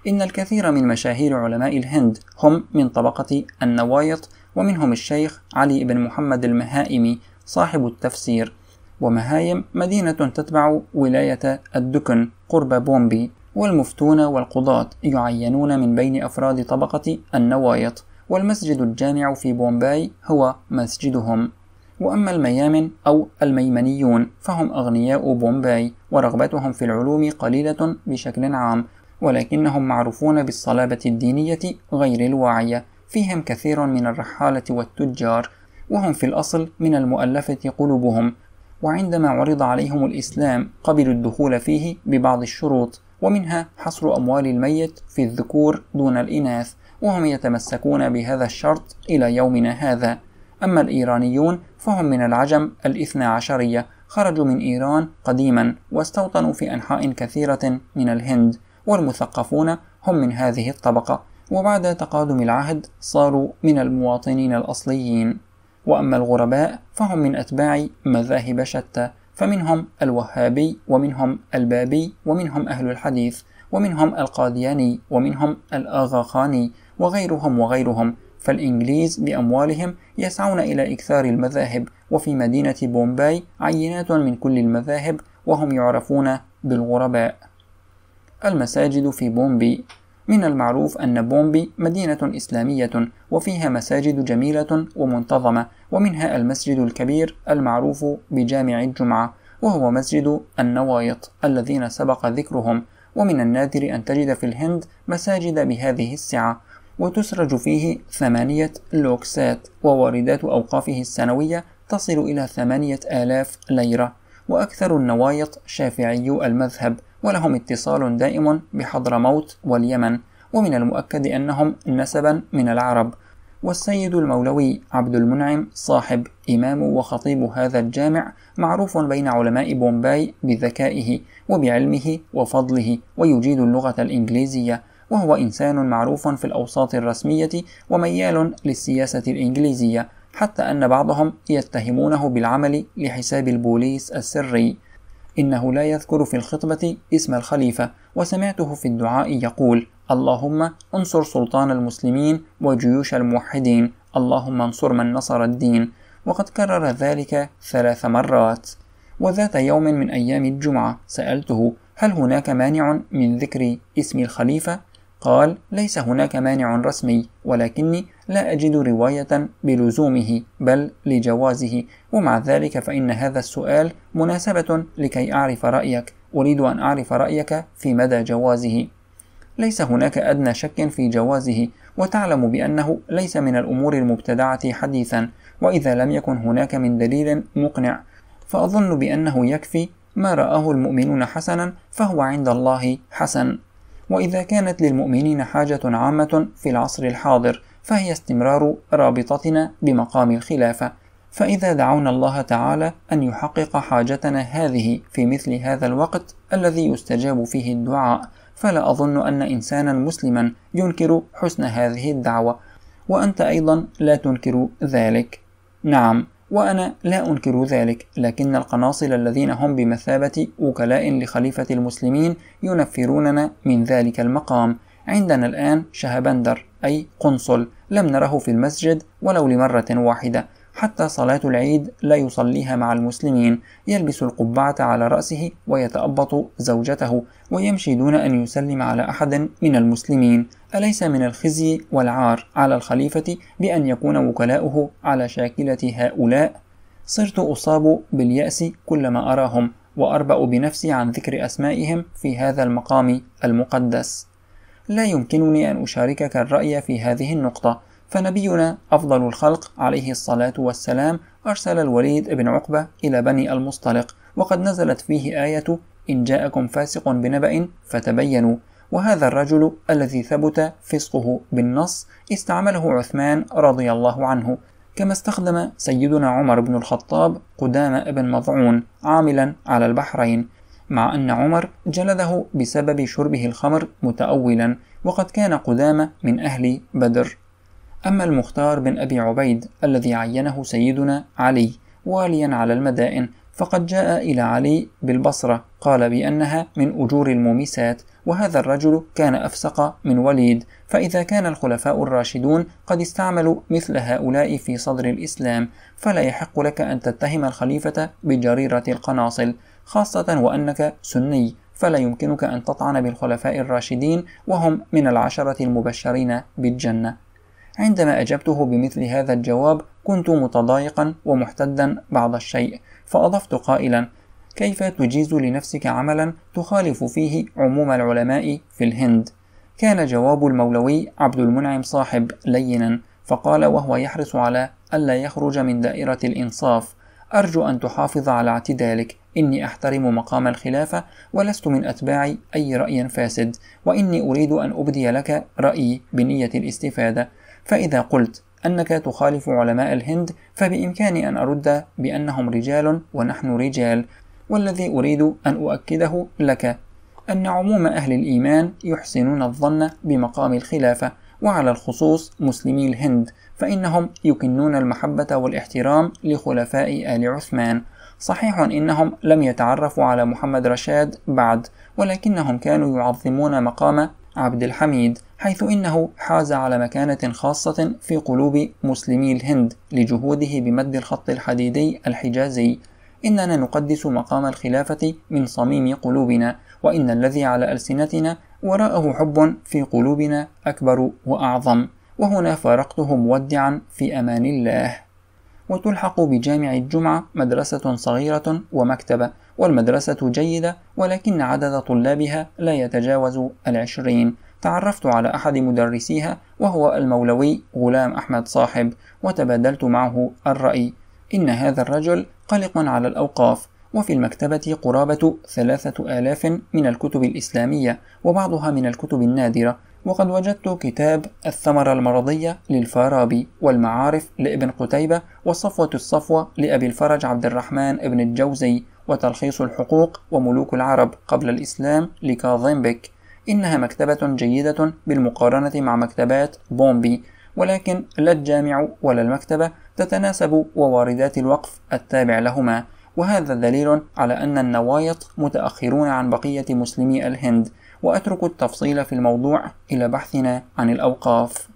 إن الكثير من مشاهير علماء الهند هم من طبقة النوايط ومنهم الشيخ علي بن محمد المهائمي صاحب التفسير ومهايم مدينة تتبع ولاية الدكن قرب بومبي والمفتون والقضاة يعينون من بين أفراد طبقة النوايط والمسجد الجامع في بومباي هو مسجدهم وأما الميامن أو الميمنيون فهم أغنياء بومباي ورغبتهم في العلوم قليلة بشكل عام ولكنهم معروفون بالصلابة الدينية غير الواعية فيهم كثير من الرحالة والتجار وهم في الأصل من المؤلفة قلوبهم وعندما عرض عليهم الإسلام قبلوا الدخول فيه ببعض الشروط ومنها حصر أموال الميت في الذكور دون الإناث وهم يتمسكون بهذا الشرط إلى يومنا هذا أما الإيرانيون فهم من العجم الاثنى عشرية خرجوا من إيران قديما واستوطنوا في أنحاء كثيرة من الهند والمثقفون هم من هذه الطبقة وبعد تقادم العهد صاروا من المواطنين الأصليين وأما الغرباء فهم من أتباع مذاهب شتى فمنهم الوهابي ومنهم البابي ومنهم أهل الحديث ومنهم القادياني ومنهم الآغاخاني وغيرهم وغيرهم فالإنجليز بأموالهم يسعون إلى إكثار المذاهب وفي مدينة بومباي عينات من كل المذاهب وهم يعرفون بالغرباء المساجد في بومبي من المعروف أن بومبي مدينة إسلامية وفيها مساجد جميلة ومنتظمة ومنها المسجد الكبير المعروف بجامع الجمعة وهو مسجد النوايط الذين سبق ذكرهم ومن النادر أن تجد في الهند مساجد بهذه السعة وتسرج فيه ثمانية لوكسات وواردات أوقافه السنوية تصل إلى ثمانية آلاف ليرة وأكثر النوايط شافعي المذهب ولهم اتصال دائم بحضرموت واليمن ومن المؤكد أنهم نسبا من العرب والسيد المولوي عبد المنعم صاحب إمام وخطيب هذا الجامع معروف بين علماء بومباي بذكائه وبعلمه وفضله ويجيد اللغة الإنجليزية وهو إنسان معروف في الأوساط الرسمية وميال للسياسة الإنجليزية حتى أن بعضهم يتهمونه بالعمل لحساب البوليس السري إنه لا يذكر في الخطبة اسم الخليفة وسمعته في الدعاء يقول اللهم انصر سلطان المسلمين وجيوش الموحدين اللهم انصر من نصر الدين وقد كرر ذلك ثلاث مرات وذات يوم من أيام الجمعة سألته هل هناك مانع من ذكر اسم الخليفة قال ليس هناك مانع رسمي ولكني لا أجد رواية بلزومه بل لجوازه ومع ذلك فإن هذا السؤال مناسبة لكي أعرف رأيك أريد أن أعرف رأيك في مدى جوازه ليس هناك أدنى شك في جوازه وتعلم بأنه ليس من الأمور المبتدعة حديثا وإذا لم يكن هناك من دليل مقنع فأظن بأنه يكفي ما رآه المؤمنون حسنا فهو عند الله حسن وإذا كانت للمؤمنين حاجة عامة في العصر الحاضر فهي استمرار رابطتنا بمقام الخلافة فإذا دعونا الله تعالى أن يحقق حاجتنا هذه في مثل هذا الوقت الذي يستجاب فيه الدعاء فلا أظن أن إنسانا مسلما ينكر حسن هذه الدعوة وأنت أيضا لا تنكر ذلك نعم وأنا لا أنكر ذلك لكن القناصل الذين هم بمثابة وكلاء لخليفة المسلمين ينفروننا من ذلك المقام عندنا الآن شهبندر أي قنصل لم نره في المسجد ولو لمرة واحدة حتى صلاة العيد لا يصليها مع المسلمين يلبس القبعة على رأسه ويتأبط زوجته ويمشي دون أن يسلم على أحد من المسلمين أليس من الخزي والعار على الخليفة بأن يكون وكلاؤه على شاكلة هؤلاء؟ صرت أصاب باليأس كلما أراهم وأربأ بنفسي عن ذكر أسمائهم في هذا المقام المقدس لا يمكنني أن أشاركك الرأي في هذه النقطة فنبينا أفضل الخلق عليه الصلاة والسلام أرسل الوليد بن عقبة إلى بني المصطلق وقد نزلت فيه آية إن جاءكم فاسق بنبأ فتبينوا وهذا الرجل الذي ثبت فسقه بالنص استعمله عثمان رضي الله عنه كما استخدم سيدنا عمر بن الخطاب قدام بن مضعون عاملا على البحرين مع أن عمر جلده بسبب شربه الخمر متأولا وقد كان قدامة من أهل بدر أما المختار بن أبي عبيد الذي عينه سيدنا علي واليا على المدائن فقد جاء إلى علي بالبصرة قال بأنها من أجور المومسات وهذا الرجل كان أفسق من وليد فإذا كان الخلفاء الراشدون قد استعملوا مثل هؤلاء في صدر الإسلام فلا يحق لك أن تتهم الخليفة بجريرة القناصل خاصة وأنك سني فلا يمكنك أن تطعن بالخلفاء الراشدين وهم من العشرة المبشرين بالجنة عندما أجبته بمثل هذا الجواب كنت متضايقا ومحتدا بعض الشيء فأضفت قائلا كيف تجيز لنفسك عملا تخالف فيه عموم العلماء في الهند كان جواب المولوي عبد المنعم صاحب لينا فقال وهو يحرص على ألا يخرج من دائرة الإنصاف أرجو أن تحافظ على اعتدالك إني أحترم مقام الخلافة ولست من أتباع أي رأي فاسد وإني أريد أن أبدي لك رأيي بنية الاستفادة فإذا قلت أنك تخالف علماء الهند فبإمكاني أن أرد بأنهم رجال ونحن رجال والذي أريد أن أؤكده لك أن عموم أهل الإيمان يحسنون الظن بمقام الخلافة وعلى الخصوص مسلمي الهند فإنهم يكنون المحبة والاحترام لخلفاء آل عثمان صحيح إنهم لم يتعرفوا على محمد رشاد بعد ولكنهم كانوا يعظمون مقام عبد الحميد حيث إنه حاز على مكانة خاصة في قلوب مسلمي الهند لجهوده بمد الخط الحديدي الحجازي إننا نقدس مقام الخلافة من صميم قلوبنا وإن الذي على ألسنتنا وراءه حب في قلوبنا أكبر وأعظم وهنا فارقته مودعا في أمان الله وتلحق بجامع الجمعة مدرسة صغيرة ومكتبة والمدرسة جيدة ولكن عدد طلابها لا يتجاوز العشرين تعرفت على أحد مدرسيها وهو المولوي غلام أحمد صاحب وتبادلت معه الرأي إن هذا الرجل قلق على الأوقاف وفي المكتبة قرابة ثلاثة آلاف من الكتب الإسلامية وبعضها من الكتب النادرة وقد وجدت كتاب الثمرة المرضية للفارابي والمعارف لابن قتيبة وصفوة الصفوة لأبي الفرج عبد الرحمن ابن الجوزي وتلخيص الحقوق وملوك العرب قبل الإسلام لكاظم بك إنها مكتبة جيدة بالمقارنة مع مكتبات بومبي ولكن لا الجامع ولا المكتبة تتناسب وواردات الوقف التابع لهما وهذا دليل على أن النوايط متأخرون عن بقية مسلمي الهند وأترك التفصيل في الموضوع إلى بحثنا عن الأوقاف